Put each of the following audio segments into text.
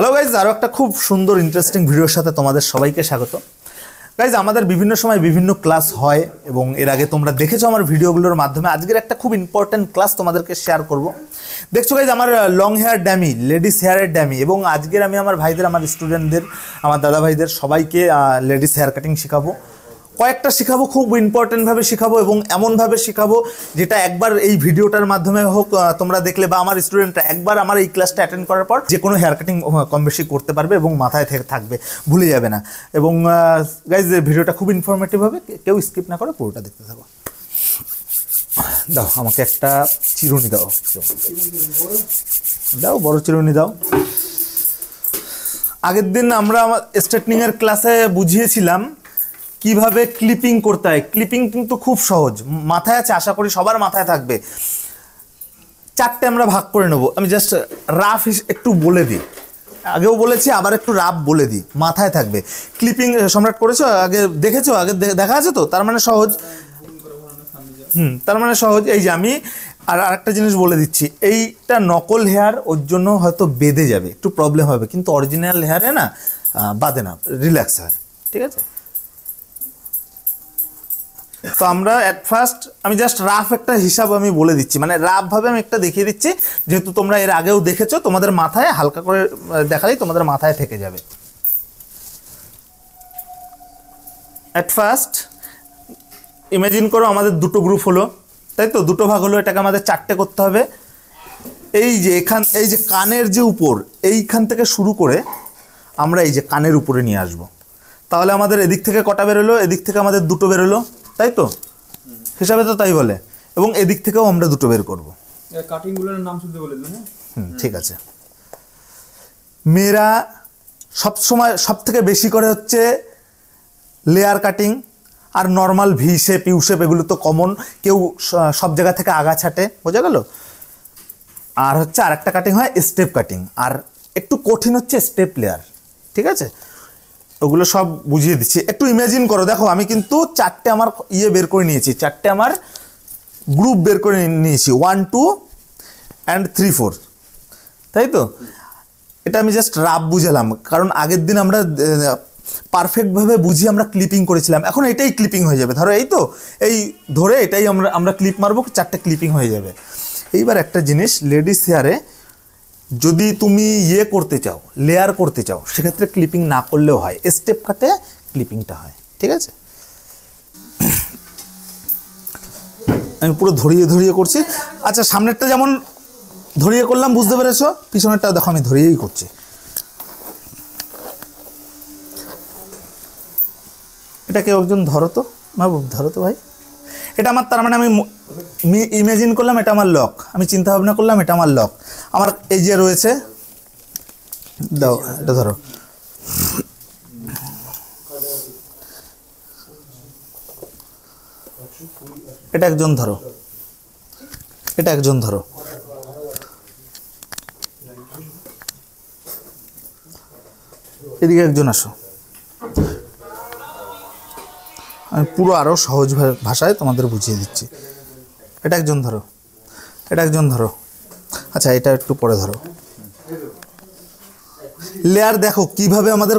Hello guys আরও একটা খুব সুন্দর ইন্টারেস্টিং ভিডিওর সাথে তোমাদের সবাইকে স্বাগত গাইজ আমাদের বিভিন্ন সময় বিভিন্ন ক্লাস হয় এবং এর আগে তোমরা দেখেছো আমার ভিডিওগুলোর মাধ্যমে আজকের একটা খুব ইম্পর্ট্যান্ট ক্লাস তোমাদেরকে শেয়ার করব দেখছো গাইজ আমার লং হেয়ার ড্যামি লেডিস হেয়ারের ড্যামি এবং আজকের আমি আমার ভাইদের আমার স্টুডেন্টদের আমার দাদা ভাইদের সবাইকে লেডিস হেয়ার কাটিং শেখাবো কয়েকটা শেখাবো খুব ইম্পর্টেন্টভাবে শেখাবো এবং এমনভাবে শেখাবো যেটা একবার এই ভিডিওটার মাধ্যমে হোক তোমরা দেখলে বা আমার স্টুডেন্টরা একবার আমার এই ক্লাসটা অ্যাটেন্ড করার পর যে কোনো হেয়ার কাটিং কম বেশি করতে পারবে এবং মাথায় থেকে থাকবে ভুলে যাবে না এবং গাইজ ভিডিওটা খুব ইনফরমেটিভ হবে কেউ স্কিপ না করে পুরোটা দেখতে থাকো দাও আমাকে একটা চিরুনি দাও দাও বড় চিরুনি দাও আগের দিন আমরা আমার স্ট্রেটনিংয়ের ক্লাসে বুঝিয়েছিলাম কিভাবে ক্লিপিং করতে হয় ক্লিপিং কিন্তু খুব সহজ মাথায় আছে আশা করি সবার মাথায় থাকবে চারটে আমরা ভাগ করে নেব আমি জাস্ট রাফ একটু বলে দিই আগেও বলেছি আবার একটু রাফ বলে দিই মাথায় থাকবে ক্লিপিং সম্রাট করেছো আগে দেখেছো আগে দেখা আছে তো তার মানে সহজ হুম তার মানে সহজ এই যে আমি আর আরেকটা জিনিস বলে দিচ্ছি এইটা নকল হেয়ার ওর জন্য হয়তো বেঁধে যাবে একটু প্রবলেম হবে কিন্তু অরিজিনাল হেয়ারে হ্যাঁ না বাঁধে না রিল্যাক্স হয় ঠিক আছে তো আমরা অ্যাট ফার্স্ট আমি জাস্ট রাফ একটা হিসাব আমি বলে দিচ্ছি মানে রাফভাবে আমি একটা দেখিয়ে দিচ্ছি যেহেতু তোমরা এর আগেও দেখেছো তোমাদের মাথায় হালকা করে দেখালেই তোমাদের মাথায় থেকে যাবে অ্যাট ফার্স্ট ইমাজিন করো আমাদের দুটো গ্রুপ হলো তাই তো দুটো ভাগ হলো এটাকে আমাদের চারটে করতে হবে এই যে এখান এই যে কানের যে উপর এইখান থেকে শুরু করে আমরা এই যে কানের উপরে নিয়ে আসব। তাহলে আমাদের এদিক থেকে কটা বেরোলো এদিক থেকে আমাদের দুটো বেরোলো তাই তো হিসাবে তো তাই বলে এবং এদিক থেকেও আমরা দুটো বের করবো হ্যাঁ? হুম ঠিক আছে মেয়েরা সবসময় সব থেকে বেশি করে হচ্ছে লেয়ার কাটিং আর normal V shape U shape এগুলো তো কমন কেউ সব জায়গা থেকে আগা ছাটে বোঝা গেল আর হচ্ছে আর একটা কাটিং হয় স্টেপ কাটিং আর একটু কঠিন হচ্ছে স্টেপ লেয়ার ঠিক আছে ওগুলো সব বুঝিয়ে দিচ্ছি একটু ইমাজিন করো দেখো আমি কিন্তু চারটে আমার ইয়ে বের করে নিয়েছি চারটে আমার গ্রুপ বের করে নিয়েছি one two and three four তাই তো এটা আমি জাস্ট রাব বুঝালাম কারণ আগের দিন আমরা পারফেক্টভাবে বুঝিয়ে আমরা ক্লিপিং করেছিলাম এখন এটাই ক্লিপিং হয়ে যাবে ধরো এই তো এই ধরে এটাই আমরা আমরা ক্লিপ মারবো চারটে ক্লিপিং হয়ে যাবে এইবার একটা জিনিস লেডিস হেয়ারে যদি তুমি ইয়ে করতে চাও লেয়ার করতে চাও সেক্ষেত্রে ক্লিপিং না করলেও হয় স্টেপ কাটে ক্লিপিংটা হয় ঠিক আছে আমি পুরো ধরিয়ে ধরিয়ে করছি আচ্ছা সামনেরটা যেমন ধরিয়ে করলাম বুঝতে পেরেছ পিছনেরটা দেখো আমি ধরিয়েই করছি এটা কেউ একজন ধরো তো মা ধরো তো ভাই এটা আমার তার মানে আমি ইমেজিন করলাম এটা আমার লক আমি চিন্তা ভাবনা করলাম এটা আমার লক আমার এই যে রয়েছে দাও এটা ধরো এটা একজন ধরো এটা একজন ধরো এদিকে একজন আসো আমি পুরো আরও সহজ ভাষায় তোমাদের বুঝিয়ে দিচ্ছি এটা একজন ধরো এটা একজন ধরো আচ্ছা এটা একটু পরে ধরো লেয়ার দেখো কিভাবে আমাদের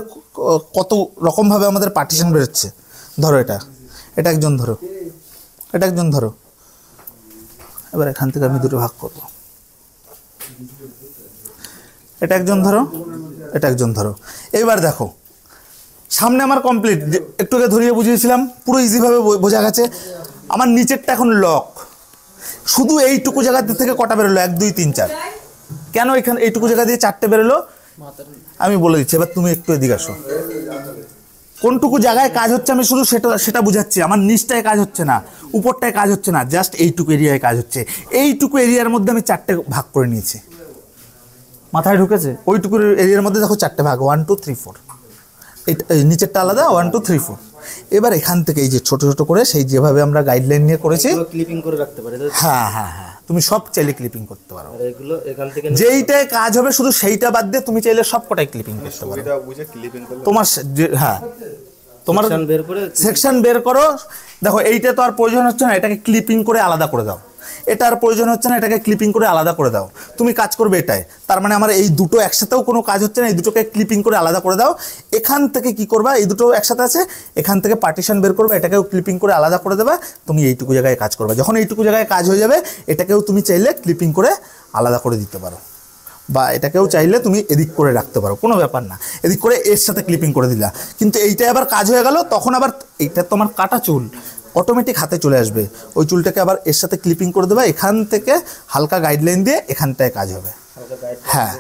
কত রকমভাবে আমাদের পার্টিশন বেরোচ্ছে ধরো এটা এটা একজন ধরো এটা একজন ধরো এবার এখান থেকে আমি দুটো ভাগ করব এটা একজন ধরো এটা একজন ধরো এইবার দেখো সামনে আমার কমপ্লিট একটু আগে ধরিয়ে বুঝিয়েছিলাম পুরো ইজিভাবে বোঝা গেছে আমার নিচেরটা এখন লক শুধু এইটুকু জায়গা থেকে কটা বেরোলো এক দুই তিন চার কেন এখানে এইটুকু জায়গা দিয়ে চারটে বেরোলো আমি বলে দিচ্ছি এবার তুমি একটু এদিকে আসো কোনটুকু জায়গায় কাজ হচ্ছে আমি শুধু সেটা সেটা বুঝাচ্ছি আমার নিচটায় কাজ হচ্ছে না উপরটায় কাজ হচ্ছে না জাস্ট এইটুকু এরিয়ায় কাজ হচ্ছে এইটুকু এরিয়ার মধ্যে আমি চারটে ভাগ করে নিয়েছি মাথায় ঢুকেছে ওইটুকু এরিয়ার মধ্যে দেখো চারটে ভাগ ওয়ান টু থ্রি ফোর নিচেরটা আলাদা ওয়ান টু থ্রি ফোর এবার এখান থেকে এই যে ছোট ছোট করে সেই যেভাবে আমরা গাইডলাইন নিয়ে করেছি ক্লিপিং করে রাখতে পারি হ্যাঁ হ্যাঁ হ্যাঁ তুমি সব চাইলে ক্লিপিং করতে পারো এগুলো এখান থেকে যেইটাই কাজ হবে শুধু সেইটা বাদ দিয়ে তুমি চাইলে সব কটাই ক্লিপিং মানে করতে পারো তোমার হ্যাঁ তোমার সেকশন বের করো দেখো এইটা তো আর প্রয়োজন হচ্ছে না এটাকে ক্লিপিং করে আলাদা করে দাও এটা আর প্রয়োজন হচ্ছে না এটাকে ক্লিপিং করে আলাদা করে দাও তুমি কাজ করবে এটাই তার মানে আমার এই দুটো একসাথেও কোনো কাজ হচ্ছে না এই দুটোকে ক্লিপিং করে আলাদা করে দাও এখান থেকে কি করবা এই দুটো একসাথে আছে এখান থেকে পার্টিশন বের করবে এটাকেও ক্লিপিং করে আলাদা করে দেবা তুমি এইটুকু জায়গায় কাজ করবে যখন এইটুকু জায়গায় কাজ হয়ে যাবে এটাকেও তুমি চাইলে ক্লিপিং করে আলাদা করে দিতে পারো বা এটাকেও চাইলে তুমি এদিক করে রাখতে পারো কোনো ব্যাপার না এদিক করে এর সাথে ক্লিপিং করে দিলা কিন্তু এইটা আবার কাজ হয়ে গেল তখন আবার এইটা তোমার কাটা চুল অটোমেটিক হাতে চলে আসবে ওই চুলটাকে আবার এর সাথে ক্লিপিং করে দেবে এখান থেকে হালকা গাইডলাইন দিয়ে এখানটায় কাজ হবে হ্যাঁ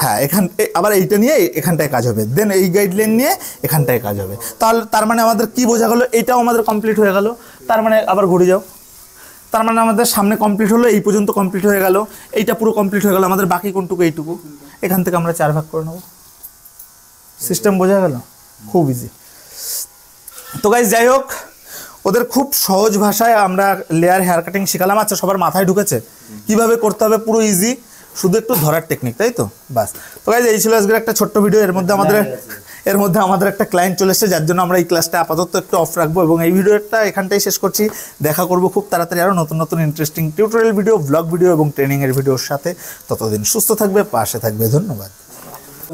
হ্যাঁ এখান আবার এইটা নিয়ে এখানটায় কাজ হবে দেন এই গাইডলাইন নিয়ে এখানটায় কাজ হবে তাহলে তার মানে আমাদের কি বোঝা গেলো এটাও আমাদের কমপ্লিট হয়ে গেল তার মানে আবার ঘুরে যাও তার মানে আমাদের সামনে কমপ্লিট হলো এই পর্যন্ত কমপ্লিট হয়ে গেল এইটা পুরো কমপ্লিট হয়ে গেল আমাদের বাকি কোনটুকু এইটুকু এখান থেকে আমরা চার ভাগ করে নেবো সিস্টেম বোঝা গেল খুব ইজি তো গাইজ যাই হোক ওদের খুব সহজ ভাষায় আমরা লেয়ার হেয়ার কাটিং শেখালাম আচ্ছা সবার মাথায় ঢুকেছে কিভাবে করতে হবে পুরো ইজি শুধু একটু ধরার টেকনিক তাই তো বাস তো গাইজ এই ছিল আজকের একটা ছোট্ট ভিডিও এর মধ্যে আমাদের এর মধ্যে আমাদের একটা ক্লায়েন্ট চলে এসেছে যার জন্য আমরা এই ক্লাসটা আপাতত একটু অফ রাখবো এবং এই ভিডিওটা এখানটাই শেষ করছি দেখা করব খুব তাড়াতাড়ি আরও নতুন নতুন interesting tutorial video blog video এবং ট্রেনিংয়ের ভিডিওর সাথে ততদিন সুস্থ থাকবে পাশে থাকবে ধন্যবাদ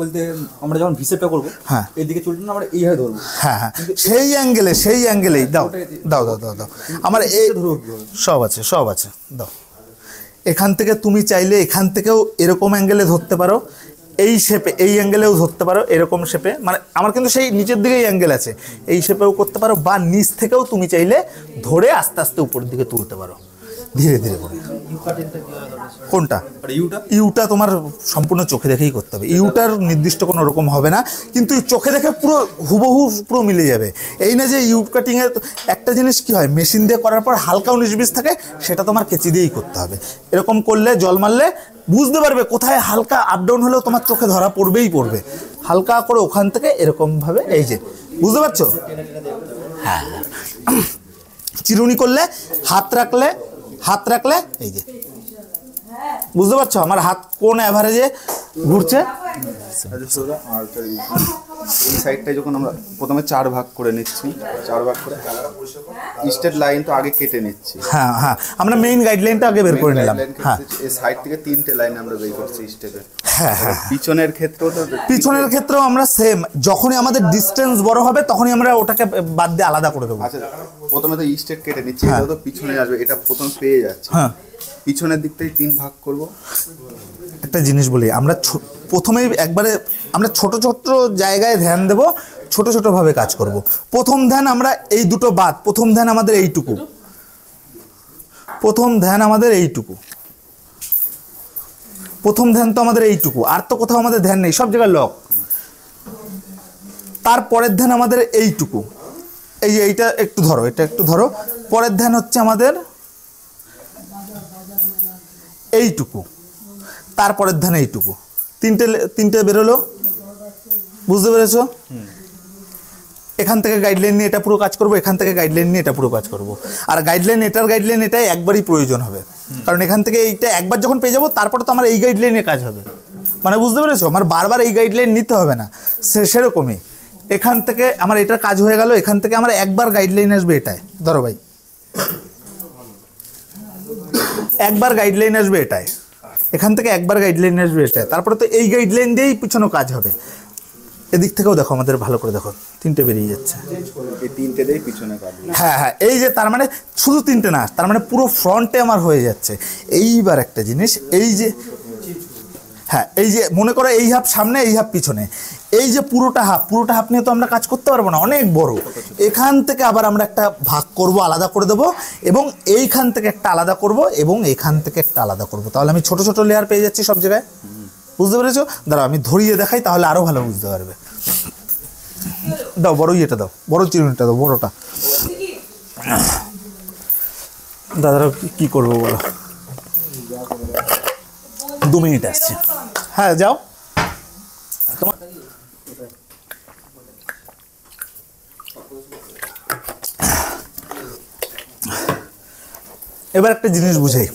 বলতে আমরা যখন হিসেবটা করবো হ্যাঁ এদিকে চুলটা আমরা এইভাবে ধরবো হ্যাঁ হ্যাঁ সেই অ্যাঙ্গেলে সেই অ্যাঙ্গেলেই দাও দাও দাও দাও দাও আমার এই সব আছে সব আছে দাও এখান থেকে তুমি চাইলে এখান থেকেও এরকম অ্যাঙ্গেলে ধরতে পারো এই শেপে এই অ্যাঙ্গেলেও ধরতে পারো এরকম শেপে মানে আমার কিন্তু সেই নিচের দিকেই অ্যাঙ্গেল আছে এই শেপেও করতে পারো বা নিচ থেকেও তুমি চাইলে ধরে আস্তে আস্তে উপর দিকে তুলতে পারো ধীরে ধীরে করে কোনটা ইউটা তোমার সম্পূর্ণ চোখে দেখেই করতে হবে ইউটার নির্দিষ্ট কোনো রকম হবে না কিন্তু চোখে দেখে পুরো হুবহু পুরো মিলে যাবে এই না যে ইউ কাটিংয়ের একটা জিনিস কি হয় মেশিন দিয়ে করার পর হালকা উনিশ বিশ থাকে সেটা তোমার কেঁচি দিয়েই করতে হবে এরকম করলে জল মারলে বুঝতে পারবে কোথায় হালকা আপ ডাউন হলেও তোমার চোখে ধরা পড়বেই পড়বে হালকা করে ওখান থেকে এরকমভাবে এই যে বুঝতে পারছো হ্যাঁ চিরুনি করলে হাত রাখলে হাত রাখলে এই যে বুঝতে পারছো আমার হাত কোন অ্যাভারেজে ঘুরছে এই সাইডটা যখন আমরা প্রথমে চার ভাগ করে নিচ্ছি চার ভাগ করে স্টেট লাইন তো আগে কেটে নিচ্ছি হ্যাঁ হ্যাঁ আমরা মেইন গাইডলাইনটা আগে বের করে নিলাম হ্যাঁ এই সাইড থেকে তিনটে লাইন আমরা বের করছি স্টেপে হ্যাঁ হ্যাঁ পিছনের ক্ষেত্রেও পিছনের ক্ষেত্রেও আমরা সেম যখনই আমাদের ডিসটেন্স বড় হবে তখনই আমরা ওটাকে বাদ দিয়ে আলাদা করে দেবো আচ্ছা প্রথমে তো স্টেট কেটে নিচ্ছি হ্যাঁ। এটা তো পিছনে আসবে এটা প্রথম পেয়ে যাচ্ছে হ্যাঁ পিছনের দিকটাই তিন ভাগ করব একটা জিনিস বলি আমরা প্রথমে একবারে আমরা ছোট ছোট জায়গায় ধ্যান দেব ছোট ছোটভাবে কাজ করব প্রথম ধ্যান আমরা এই দুটো বাদ প্রথম ধ্যান আমাদের এইটুকু প্রথম ধ্যান আমাদের এইটুকু প্রথম ধ্যান তো আমাদের এইটুকু আর তো কোথাও আমাদের ধ্যান নেই সব জায়গায় লক তারপরের ধ্যান আমাদের এইটুকু এই এইটা একটু ধরো এটা একটু ধরো পরের ধ্যান হচ্ছে আমাদের এইটুকু তারপরের ধ্যান এইটুকু তিনটে তিনটে বেরোলো বুঝতে পেরেছ এখান থেকে গাইডলাইন নিয়ে এটা পুরো কাজ করবো এখান থেকে গাইডলাইন নিয়ে এটা পুরো কাজ করব আর গাইডলাইন এটার গাইডলাইন এটাই একবারই প্রয়োজন হবে কারণ এখান থেকে এইটা একবার যখন পেয়ে যাবো তারপর তো আমার এই গাইডলাইনে কাজ হবে মানে বুঝতে পেরেছো আমার বারবার এই গাইডলাইন নিতে হবে না সে সেরকমই এখান থেকে আমার এটার কাজ হয়ে গেল এখান থেকে আমার একবার গাইডলাইন আসবে এটাই ধরো ভাই একবার গাইডলাইন আসবে এটাই এখান থেকে একবার গাইডলাইন আসবে এটাই তারপরে তো এই গাইডলাইন দিয়েই পিছনো কাজ হবে এদিক থেকেও দেখো আমাদের ভালো করে দেখো তিনটে বেরিয়ে যাচ্ছে হ্যাঁ হ্যাঁ এই যে তার মানে শুধু তিনটে না তার মানে পুরো ফ্রন্টে আমার হয়ে যাচ্ছে এইবার একটা জিনিস এই যে হ্যাঁ এই যে মনে করো এই হাফ সামনে এই হাফ পিছনে এই যে পুরোটা হাফ পুরোটা হাফ নিয়ে তো আমরা কাজ করতে পারবো না অনেক বড় এখান থেকে আবার আমরা একটা ভাগ করব আলাদা করে দেব এবং এইখান থেকে একটা আলাদা করব এবং এখান থেকে একটা আলাদা করব তাহলে আমি ছোট ছোট লেয়ার পেয়ে যাচ্ছি সব জায়গায় বুঝতে পেরেছো দাঁড়াও আমি ধরিয়ে দেখাই তাহলে আরও ভালো বুঝতে পারবে দাও বড় ইয়েটা দাও বড় চিরুনিটা দাও বড়টা দাদারা কী করবো বলো দু মিনিট আসছে হ্যাঁ যাও তোমার এবার একটা জিনিস বুঝাই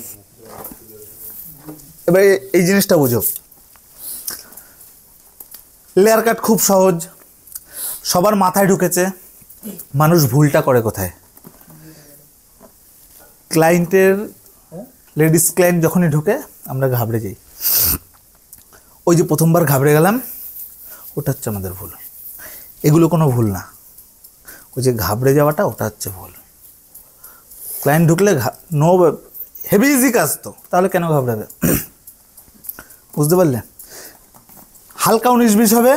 এবার এই জিনিসটা বুঝো লেয়ার কাট খুব সহজ সবার মাথায় ঢুকেছে মানুষ ভুলটা করে কোথায় ক্লায়েন্টের লেডিস ক্লায়েন্ট যখনই ঢুকে আমরা ঘাবড়ে যাই ওই যে প্রথমবার ঘাবড়ে গেলাম ওটা হচ্ছে আমাদের ভুল এগুলো কোনো ভুল না ওই যে ঘাবড়ে যাওয়াটা ওটা হচ্ছে ভুল ক্লায়েন্ট ঢুকলে নো হেভি ইজি কাজ তো তাহলে কেন ঘাবড়াবে বুঝতে পারলে হালকা উনিশ বিশ হবে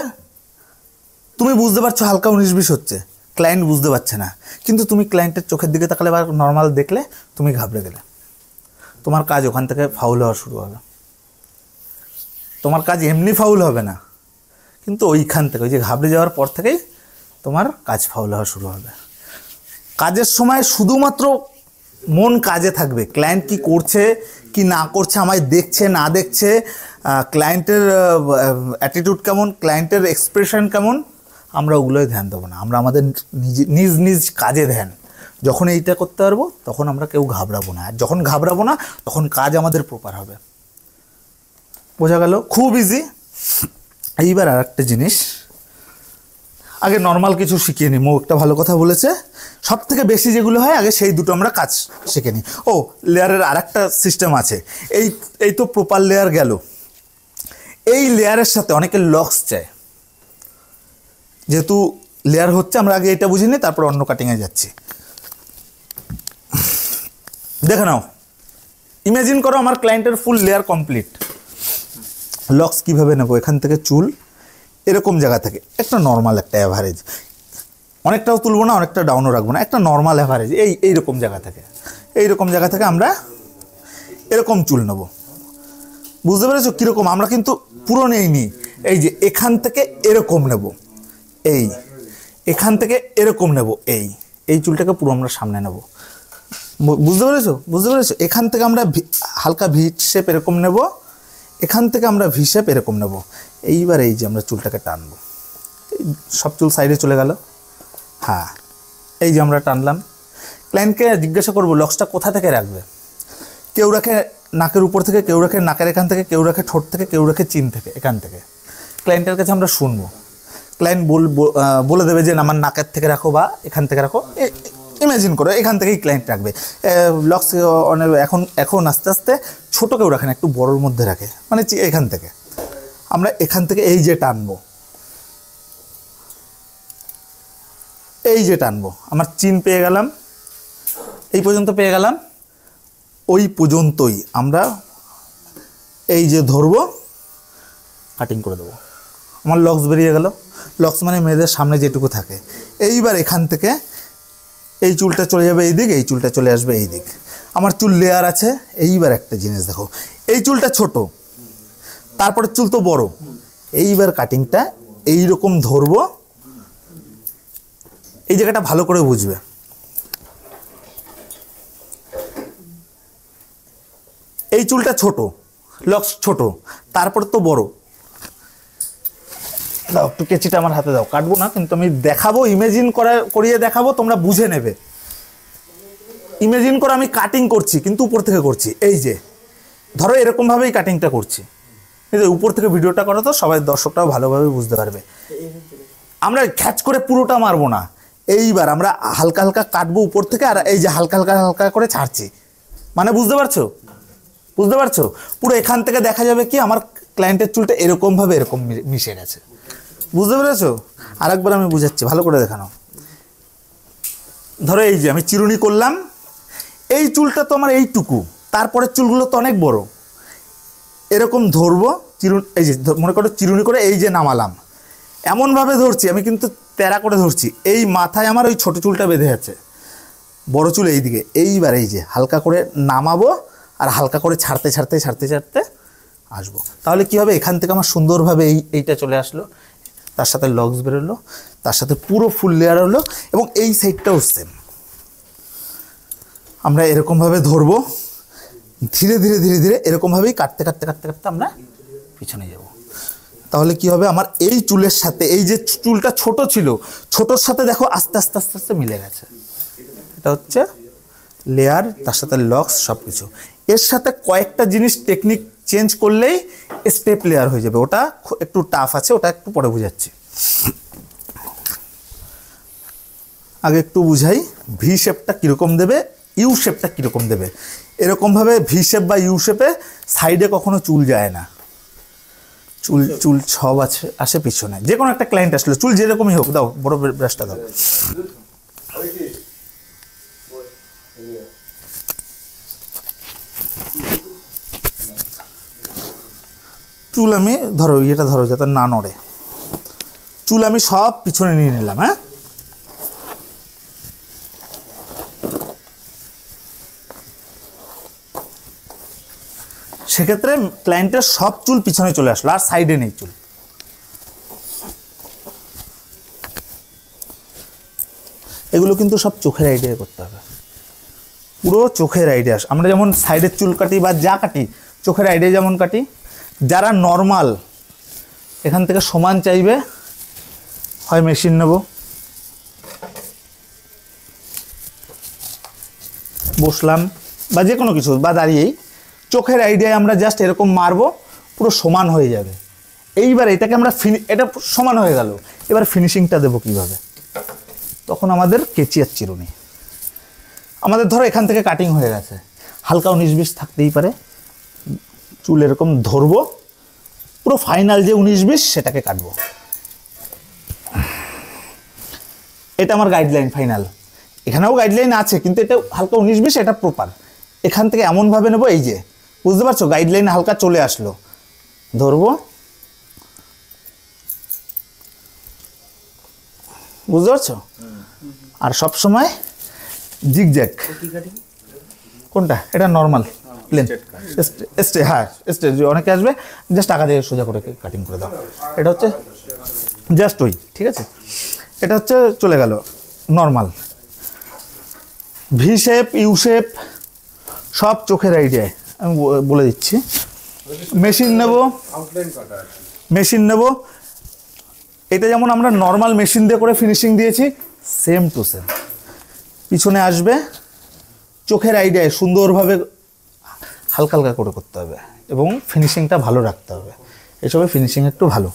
তুমি বুঝতে পারছো হালকা উনিশ বিশ হচ্ছে ক্লায়েন্ট বুঝতে পারছে না কিন্তু তুমি ক্লায়েন্টের চোখের দিকে তাকালে বা নর্মাল দেখলে তুমি ঘাবড়ে গেলে তোমার কাজ ওখান থেকে ফাউল হওয়া শুরু হবে তোমার কাজ এমনি ফাউল হবে না কিন্তু ওইখান থেকে ওই যে ঘাবড়ে যাওয়ার পর থেকেই তোমার কাজ ফাউল হওয়া শুরু হবে কাজের সময় শুধুমাত্র মন কাজে থাকবে ক্লায়েন্ট কি করছে কি না করছে আমায় দেখছে না দেখছে ক্লায়েন্টের অ্যাটিটিউড কেমন ক্লায়েন্টের এক্সপ্রেশন কেমন আমরা ওগুলোই ধ্যান দেবো না আমরা আমাদের নিজ নিজ কাজে ধ্যান যখন এইটা করতে পারবো তখন আমরা কেউ ঘাবড়াবো না আর যখন ঘাবড়াবো না তখন কাজ আমাদের প্রপার হবে বোঝা গেল খুব ইজি এইবার আর একটা জিনিস আগে নর্মাল কিছু শিখিয়ে নিই মো একটা ভালো কথা বলেছে সব থেকে বেশি যেগুলো হয় আগে সেই দুটো আমরা কাজ শিখে নিই ও লেয়ারের আর একটা সিস্টেম আছে এই এই তো প্রপার লেয়ার গেল এই লেয়ারের সাথে অনেকে লক্স চায় যেহেতু লেয়ার হচ্ছে আমরা আগে এটা বুঝিনি তারপর অন্য কাটিংয়ে যাচ্ছি দেখে নাও ইমাজিন করো আমার ক্লায়েন্টের ফুল লেয়ার কমপ্লিট লক্স কীভাবে নেবো এখান থেকে চুল এরকম জায়গা থেকে একটা নর্মাল একটা অ্যাভারেজ অনেকটাও তুলবো না অনেকটা ডাউনও রাখবো না একটা নর্মাল অ্যাভারেজ এই এইরকম জায়গা থেকে এইরকম জায়গা থেকে আমরা এরকম চুল নেব বুঝতে পেরেছো কীরকম আমরা কিন্তু পুরো নেইনি এই যে এখান থেকে এরকম নেব এই এখান থেকে এরকম নেব এই এই চুলটাকে পুরো আমরা সামনে নেব বুঝতে পেরেছো বুঝতে পেরেছো এখান থেকে আমরা হালকা ভিট শেপ এরকম নেব এখান থেকে আমরা ভি শেপ এরকম নেব এইবার এই যে আমরা চুলটাকে টানবো সব চুল সাইডে চলে গেল হ্যাঁ এই যে আমরা টানলাম ক্লায়েন্টকে জিজ্ঞাসা করবো লক্সটা কোথা থেকে রাখবে কেউ রাখে নাকের উপর থেকে কেউ রাখে নাকের এখান থেকে কেউ রাখে ঠোঁট থেকে কেউ রাখে চিন থেকে এখান থেকে ক্লায়েন্টের কাছে আমরা শুনবো ক্লায়েন্ট বল বলে দেবে যে আমার নাকের থেকে রাখো বা এখান থেকে রাখো ইমাজিন করো এখান থেকেই ক্লায়েন্ট রাখবে ব্লগস অনেক এখন এখন আস্তে আস্তে ছোটো কেউ রাখে না একটু বড়োর মধ্যে রাখে মানে এখান থেকে আমরা এখান থেকে এই যে টানবো এই যে টানবো আমার চিন পেয়ে গেলাম এই পর্যন্ত পেয়ে গেলাম ওই পর্যন্তই আমরা এই যে ধরবো কাটিং করে দেবো আমার লক্স বেরিয়ে গেল লক্স মানে মেয়েদের সামনে যেটুকু থাকে এইবার এখান থেকে এই চুলটা চলে যাবে এই দিক এই চুলটা চলে আসবে এই দিক আমার চুল লেয়ার আছে এইবার একটা জিনিস দেখো এই চুলটা ছোট তারপরে চুল তো বড় এইবার কাটিংটা এই রকম ধরবো এই জায়গাটা ভালো করে বুঝবে এই চুলটা ছোট লক্স ছোট তারপর তো বড় দাও একটু কেঁচিটা আমার হাতে দাও কাটবো না কিন্তু আমি দেখাবো ইমেজিন করা করিয়ে দেখাবো তোমরা বুঝে নেবে ইমেজিন করে আমি কাটিং করছি কিন্তু উপর থেকে করছি এই যে ধরো এরকমভাবেই কাটিংটা করছি কিন্তু উপর থেকে ভিডিওটা করো তো সবাই দর্শকটাও ভালোভাবে বুঝতে পারবে আমরা খ্যাচ করে পুরোটা মারবো না এইবার আমরা হালকা হালকা কাটবো উপর থেকে আর এই যে হালকা হালকা হালকা করে ছাড়ছি মানে বুঝতে পারছো বুঝতে পারছো পুরো এখান থেকে দেখা যাবে কি আমার ক্লায়েন্টের চুলটা এরকমভাবে এরকম মিশে গেছে বুঝতে পেরেছো আরেকবার আমি বুঝাচ্ছি ভালো করে দেখানো ধরো এই যে আমি চিরুনি করলাম এই চুলটা তো আমার এইটুকু তারপরের চুলগুলো তো অনেক বড় এরকম ধরবো চিরুন এই যে মনে করো চিরুনি করে এই যে নামালাম এমনভাবে ধরছি আমি কিন্তু তেরা করে ধরছি এই মাথায় আমার ওই ছোটো চুলটা বেঁধে আছে বড় চুল এইদিকে এইবার এই যে হালকা করে নামাবো আর হালকা করে ছাড়তে ছাড়তে ছাড়তে ছাড়তে আসবো তাহলে কি হবে এখান থেকে আমার সুন্দরভাবে এই এইটা চলে আসলো তার সাথে লগস বেরোলো তার সাথে পুরো ফুল লেয়ার হলো এবং এই সাইডটাও সেম আমরা এরকমভাবে ধরবো ধীরে ধীরে ধীরে ধীরে এরকমভাবেই কাটতে কাটতে কাটতে কাটতে আমরা পিছনে যাব তাহলে কি হবে আমার এই চুলের সাথে এই যে চুলটা ছোট ছিল ছোটোর সাথে দেখো আস্তে আস্তে আস্তে আস্তে মিলে গেছে এটা হচ্ছে লেয়ার তার সাথে লক্স সব কিছু এর সাথে কয়েকটা জিনিস টেকনিক চেঞ্জ করলেই স্টেপ লেয়ার হয়ে যাবে ওটা একটু টাফ আছে ওটা একটু পরে বুঝাচ্ছি আগে একটু বুঝাই ভি শেপটা কীরকম দেবে ইউ শেপটা কীরকম দেবে এরকমভাবে ভি শেপ বা ইউ শেপে সাইডে কখনো চুল যায় না চুল চুল সব আছে আসে পিছনে যে কোনো একটা ক্লায়েন্ট আসলে চুল যেরকমই হোক দাও বড় ব্রাশটা দাও চুল আমি ধরো ইয়েটা ধরো যাতে না নড়ে চুল আমি সব পিছনে নিয়ে নিলাম হ্যাঁ সেক্ষেত্রে ক্লায়েন্টের সব চুল পিছনে চলে আসলো আর সাইডে নেই চুল এগুলো কিন্তু সব চোখের আইডিয়া করতে হবে পুরো চোখের আইডিয়া আমরা যেমন সাইডের চুল কাটি বা যা কাটি চোখের আইডিয়া যেমন কাটি যারা নর্মাল এখান থেকে সমান চাইবে হয় মেশিন নেব বসলাম বা যে কোনো কিছু বা দাঁড়িয়েই চোখের আইডিয়ায় আমরা জাস্ট এরকম মারবো পুরো সমান হয়ে যাবে এইবার এটাকে আমরা ফিনি এটা সমান হয়ে গেল এবার ফিনিশিংটা দেবো কীভাবে তখন আমাদের কেচিয়ার চিরুনি আমাদের ধরো এখান থেকে কাটিং হয়ে গেছে হালকা উনিশ বিশ থাকতেই পারে চুল এরকম ধরবো পুরো ফাইনাল যে উনিশ বিশ সেটাকে কাটবো এটা আমার গাইডলাইন ফাইনাল এখানেও গাইডলাইন আছে কিন্তু এটা হালকা উনিশ বিশ এটা প্রপার এখান থেকে এমনভাবে নেবো এই যে বুঝতে পারছো গাইডলাইন হালকা চলে আসলো ধরবো বুঝতে পারছো আর সব সময় জিগজ্যাক কোনটা এটা নর্মাল প্লেন স্টে হ্যাঁ স্টে অনেকে আসবে জাস্ট টাকা দিয়ে সোজা করে কাটিং করে দাও এটা হচ্ছে জাস্ট ওই ঠিক আছে এটা হচ্ছে চলে গেল normal V shape U shape সব চোখের আইডিয়ায় আমি বলে দিচ্ছি মেশিন নেব মেশিন নেব এটা যেমন আমরা নর্মাল মেশিন দিয়ে করে ফিনিশিং দিয়েছি সেম টু সেম পিছনে আসবে চোখের আইডিয়ায় সুন্দরভাবে হালকা হালকা করে করতে হবে এবং ফিনিশিংটা ভালো রাখতে হবে এসবে ফিনিশিং একটু ভালো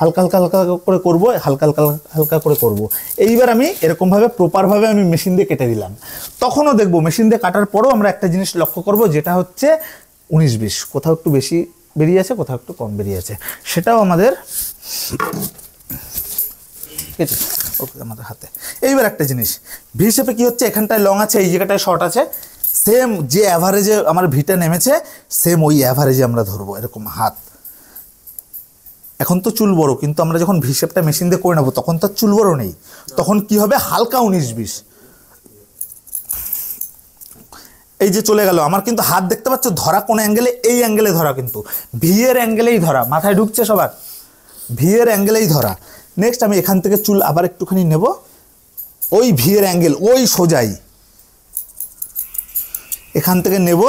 হালকা হালকা হালকা করে করবো হালকা হালকা হালকা করে করব। এইবার আমি এরকমভাবে প্রপারভাবে আমি মেশিন দিয়ে কেটে দিলাম তখনও দেখবো মেশিন দিয়ে কাটার পরও আমরা একটা জিনিস লক্ষ্য করব যেটা হচ্ছে উনিশ বিশ কোথাও একটু বেশি বেরিয়ে আছে কোথাও একটু কম বেরিয়ে আছে সেটাও আমাদের আমাদের হাতে এইবার একটা জিনিস ভি হিসেবে কী হচ্ছে এখানটায় লং আছে এই জায়গাটায় শর্ট আছে সেম যে অ্যাভারেজে আমার ভিটা নেমেছে সেম ওই অ্যাভারেজে আমরা ধরবো এরকম হাত এখন তো চুল বড় কিন্তু আমরা যখন হিসেবটা মেশিন দিয়ে করে নেবো তখন তো চুল বড় নেই তখন কি হবে হালকা উনিশ বিশ এই যে চলে গেল আমার কিন্তু হাত দেখতে পাচ্ছ ধরা কোন অ্যাঙ্গেলে এই অ্যাঙ্গেলে ধরা কিন্তু ভিয়ের অ্যাঙ্গেলেই ধরা মাথায় ঢুকছে সবার ভিয়ের অ্যাঙ্গেলেই ধরা নেক্সট আমি এখান থেকে চুল আবার একটুখানি নেব ওই ভিয়ের অ্যাঙ্গেল ওই সোজাই এখান থেকে নেব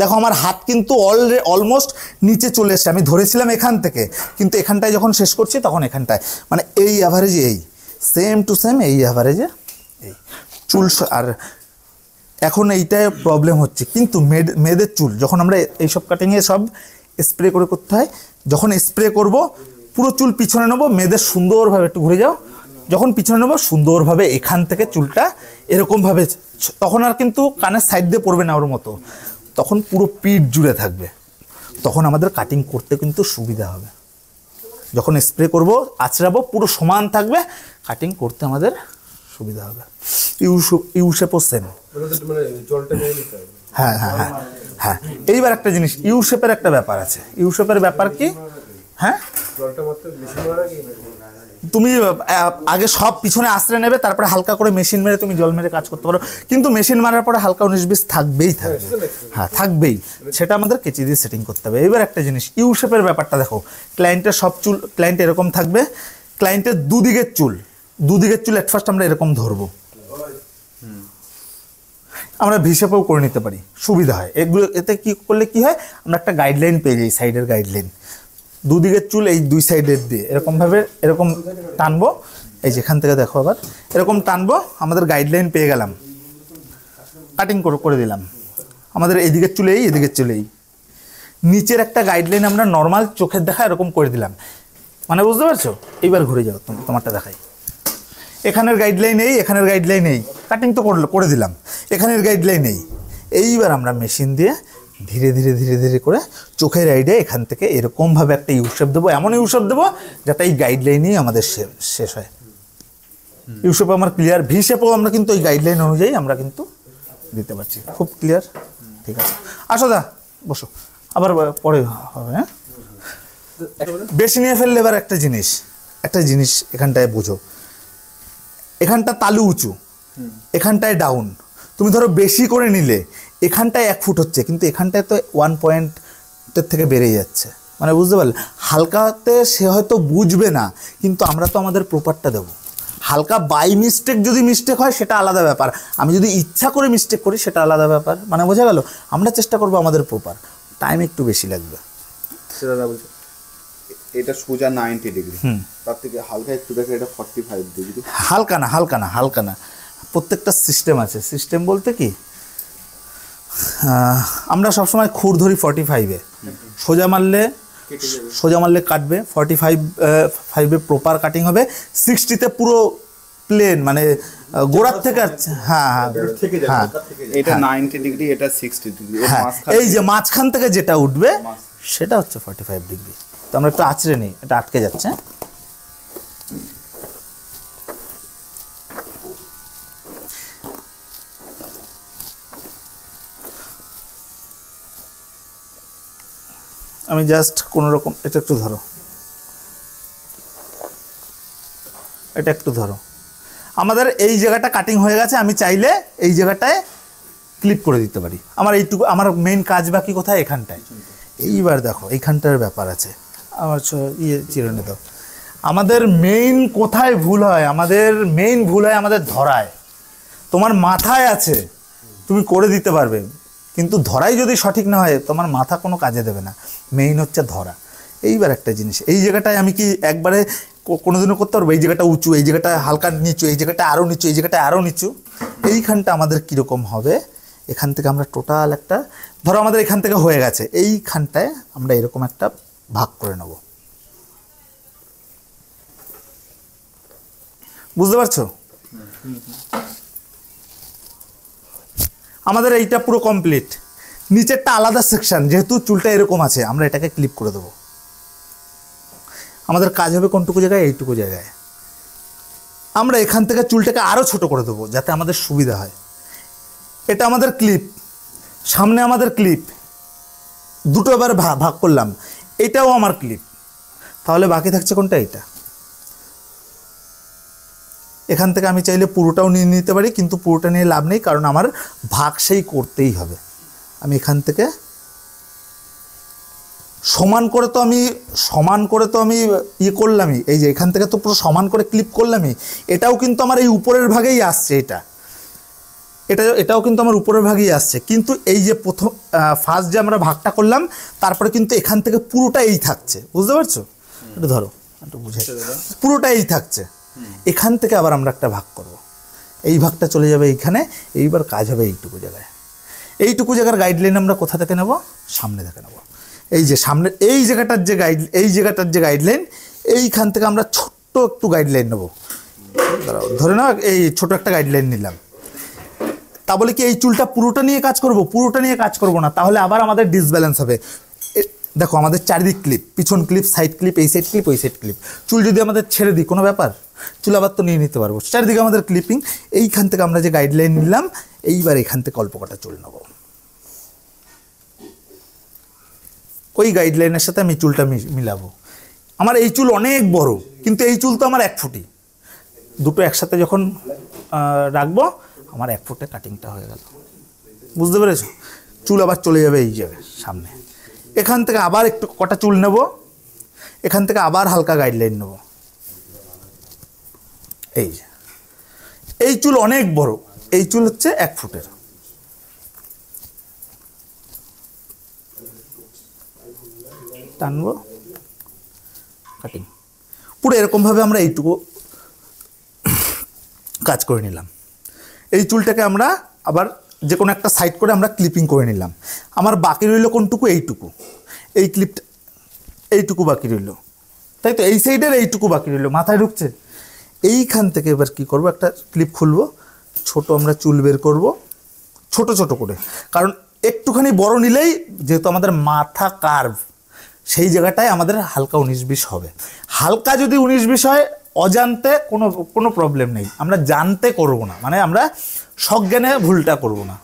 দেখো আমার হাত কিন্তু অলরে অলমোস্ট নিচে চলে এসছে আমি ধরেছিলাম এখান থেকে কিন্তু এখানটায় যখন শেষ করছি তখন এখানটায় মানে এই অ্যাভারেজ এই সেম টু সেম এই অ্যাভারেজে এই চুল আর এখন এইটাই প্রবলেম হচ্ছে কিন্তু মেয়েদের চুল যখন আমরা এই সব কাটিংয়ে সব স্প্রে করে করতে হয় যখন স্প্রে করব পুরো চুল পিছনে নেবো মেয়েদের সুন্দরভাবে একটু ঘুরে যাও যখন পিছনে নেবো সুন্দরভাবে এখান থেকে চুলটা এরকমভাবে তখন আর কিন্তু কানের সাইড দিয়ে পড়বে না ওর মতো তখন পুরো পিঠ জুড়ে থাকবে তখন আমাদের কাটিং করতে কিন্তু সুবিধা হবে যখন স্প্রে করব আছড়াবো পুরো সমান থাকবে কাটিং করতে আমাদের সুবিধা হবে ইউশেপও সেম হ্যাঁ হ্যাঁ হ্যাঁ হ্যাঁ এইবার একটা জিনিস ইউশেপের একটা ব্যাপার আছে ইউশেপের ব্যাপার কি হ্যাঁ তুমি আগে সব পিছনে আশ্রয় নেবে তারপরে হালকা করে মেশিন মেরে তুমি জল মেরে কাজ করতে পারো কিন্তু মেশিন মারার পরে হালকা উনিশ বিশ থাকবেই থাকবে হ্যাঁ থাকবেই সেটা আমাদের কেচি দিয়ে সেটিং করতে হবে এবার একটা জিনিস ইউ শেপের ব্যাপারটা দেখো ক্লায়েন্টের সব চুল ক্লায়েন্ট এরকম থাকবে ক্লায়েন্টের দুদিকের চুল দুদিকের চুল ফার্স্ট আমরা এরকম ধরবো আমরা ভিসেপেও করে নিতে পারি সুবিধা হয় এগুলো এতে কি করলে কি হয় আমরা একটা গাইডলাইন পেয়ে যাই সাইডের গাইডলাইন দুদিকের চুল এই দুই সাইডের দিয়ে এরকমভাবে এরকম টানবো এই যেখান থেকে দেখো আবার এরকম টানবো আমাদের গাইডলাইন পেয়ে গেলাম কাটিং করে দিলাম আমাদের এদিকের চুলেই এদিকের চুলেই নিচের একটা গাইডলাইন আমরা নর্মাল চোখের দেখা এরকম করে দিলাম মানে বুঝতে পারছো এইবার ঘুরে যাও তোমারটা দেখাই এখানের গাইডলাইন এই এখানের গাইডলাইন এই কাটিং তো করলো করে দিলাম এখানের গাইডলাইন এই এইবার আমরা মেশিন দিয়ে ধীরে ধীরে ধীরে ধীরে করে চোখের আইডিয়া এখান থেকে এরকমভাবে একটা ইউসেপ দেবো এমন ইউসেপ দেবো যাতে এই গাইডলাইনেই আমাদের শেষ হয় ইউসেপ আমার ক্লিয়ার ভি শেপও আমরা কিন্তু এই গাইডলাইন অনুযায়ী আমরা কিন্তু দিতে পারছি খুব ক্লিয়ার ঠিক আছে আসো দা বসো আবার পরে হবে হ্যাঁ বেশি নিয়ে ফেললে এবার একটা জিনিস একটা জিনিস এখানটায় বোঝো এখানটা তালু উঁচু এখানটায় ডাউন তুমি ধরো বেশি করে নিলে এখানটায় এক ফুট হচ্ছে কিন্তু এখানটায় তো ওয়ান পয়েন্টের থেকে বেড়ে যাচ্ছে মানে বুঝতে পারলে হালকাতে সে হয়তো বুঝবে না কিন্তু আমরা তো আমাদের প্রপারটা দেবো হালকা বাই মিস্টেক যদি মিস্টেক হয় সেটা আলাদা ব্যাপার আমি যদি ইচ্ছা করে মিস্টেক করি সেটা আলাদা ব্যাপার মানে বোঝা গেল আমরা চেষ্টা করবো আমাদের প্রপার টাইম একটু বেশি লাগবে দাদা বলছে এটা সোজা নাইনটি ডিগ্রি তার থেকে হালকা একটু দেখে এটা ফর্টি ফাইভ ডিগ্রি হালকা না হালকা না হালকা না প্রত্যেকটা সিস্টেম আছে সিস্টেম বলতে কি আমরা সবসময় খুর ধরি ফর্টি ফাইভে সোজা মারলে সোজা মারলে কাটবে ফর্টি ফাইভ ফাইভে প্রপার কাটিং হবে সিক্সটিতে পুরো প্লেন মানে গোড়ার থেকে হ্যাঁ হ্যাঁ, হ্যাঁ। এটা নাইনটি হ্যাঁ। ডিগ্রি এটা সিক্সটি হ্যাঁ। ডিগ্রি এই যে মাঝখান থেকে যেটা উঠবে সেটা হচ্ছে ফর্টি ফাইভ ডিগ্রি তো আমরা একটু আঁচড়ে নিই এটা আটকে যাচ্ছে আমি জাস্ট কোনো রকম এটা একটু ধরো এটা একটু ধরো আমাদের এই জায়গাটা কাটিং হয়ে গেছে আমি চাইলে এই জায়গাটায় ক্লিপ করে দিতে পারি আমার এইটুকু আমার মেন কাজ বাকি কোথায় এখানটায় এইবার দেখো এইখানটার ব্যাপার আছে আমার ইয়ে চিরণে দাও আমাদের মেইন কোথায় ভুল হয় আমাদের মেইন ভুল হয় আমাদের ধরায় তোমার মাথায় আছে তুমি করে দিতে পারবে কিন্তু ধরাই যদি সঠিক না হয় তোমার মাথা কোনো কাজে দেবে না মেইন হচ্ছে ধরা এইবার একটা জিনিস এই জায়গাটায় আমি কি একবারে কোনো দিনও করতে পারবো এই জায়গাটা উঁচু এই জায়গাটা হালকা নিচু এই জায়গাটা আরও নিচু এই জায়গাটা আরও নিচু এইখানটা আমাদের কীরকম হবে এখান থেকে আমরা টোটাল একটা ধরো আমাদের এখান থেকে হয়ে গেছে এইখানটায় আমরা এরকম একটা ভাগ করে নেব বুঝতে পারছো আমাদের এইটা পুরো কমপ্লিট নিচেরটা আলাদা সেকশান যেহেতু চুলটা এরকম আছে আমরা এটাকে ক্লিপ করে দেবো আমাদের কাজ হবে কোনটুকু জায়গায় এইটুকু জায়গায় আমরা এখান থেকে চুলটাকে আরও ছোট করে দেবো যাতে আমাদের সুবিধা হয় এটা আমাদের ক্লিপ সামনে আমাদের ক্লিপ দুটো এবার ভাগ করলাম এটাও আমার ক্লিপ তাহলে বাকি থাকছে কোনটা এটা এখান থেকে আমি চাইলে পুরোটাও নিয়ে নিতে পারি কিন্তু পুরোটা নিয়ে লাভ নেই কারণ আমার ভাগ সেই করতেই হবে আমি এখান থেকে সমান করে তো আমি সমান করে তো আমি ইয়ে করলামই এই যে এখান থেকে তো পুরো সমান করে ক্লিপ করলামই এটাও কিন্তু আমার এই উপরের ভাগেই আসছে এটা এটা এটাও কিন্তু আমার উপরের ভাগেই আসছে কিন্তু এই যে প্রথম ফার্স্ট যে আমরা ভাগটা করলাম তারপরে কিন্তু এখান থেকে পুরোটা এই থাকছে বুঝতে পারছো একটু ধরো একটু বুঝে আচ্ছা পুরোটা এই থাকছে এখান থেকে আবার আমরা একটা ভাগ করব। এই ভাগটা চলে যাবে এইখানে এইবার কাজ হবে এইটুকু জায়গায় এইটুকু জায়গার গাইডলাইন আমরা কোথা থেকে নেব সামনে থেকে নেব এই যে সামনে এই জায়গাটার যে গাইড এই জায়গাটার যে গাইডলাইন এইখান থেকে আমরা ছোট্ট একটু গাইডলাইন নেব ধরে না এই ছোট একটা গাইডলাইন নিলাম তা বলে কি এই চুলটা পুরোটা নিয়ে কাজ করব পুরোটা নিয়ে কাজ করব না তাহলে আবার আমাদের ডিসব্যালেন্স হবে দেখো আমাদের চারিদিক ক্লিপ পিছন ক্লিপ সাইড ক্লিপ এই সাইড ক্লিপ ওই সাইড ক্লিপ চুল যদি আমাদের ছেড়ে দিই কোনো ব্যাপার তো নিয়ে নিতে পারবো চারিদিকে আমাদের ক্লিপিং এইখান থেকে আমরা যে গাইডলাইন নিলাম এইবার এখান থেকে অল্প কটা চুল নেবো ওই গাইডলাইনের সাথে আমি চুলটা মিলাবো আমার এই চুল অনেক বড় কিন্তু এই চুল তো আমার এক ফুটি দুটো একসাথে যখন রাখবো আমার এক ফুটে কাটিংটা হয়ে গেল বুঝতে পেরেছ চুল আবার চলে যাবে এই যাবে সামনে এখান থেকে আবার একটু কটা চুল নেব এখান থেকে আবার হালকা গাইডলাইন নেবো এই এই চুল অনেক বড় এই চুল হচ্ছে এক ফুটের টানবো কাটিং পুরো এরকমভাবে আমরা এইটুকু কাজ করে নিলাম এই চুলটাকে আমরা আবার যে কোনো একটা সাইড করে আমরা ক্লিপিং করে নিলাম আমার বাকি রইল কোনটুকু এইটুকু এই ক্লিপটা এইটুকু বাকি রইল তাই তো এই সাইডের এইটুকু বাকি রইল মাথায় ঢুকছে এইখান থেকে এবার কি করব একটা ক্লিপ খুলবো ছোট আমরা চুল বের করব ছোট ছোট করে কারণ একটুখানি বড় নিলেই যেহেতু আমাদের মাথা কার্ভ সেই জায়গাটায় আমাদের হালকা উনিশ বিশ হবে হালকা যদি উনিশ বিশ হয় অজান্তে কোনো কোনো প্রবলেম নেই আমরা জানতে করব না মানে আমরা সজ্ঞানে ভুলটা করব না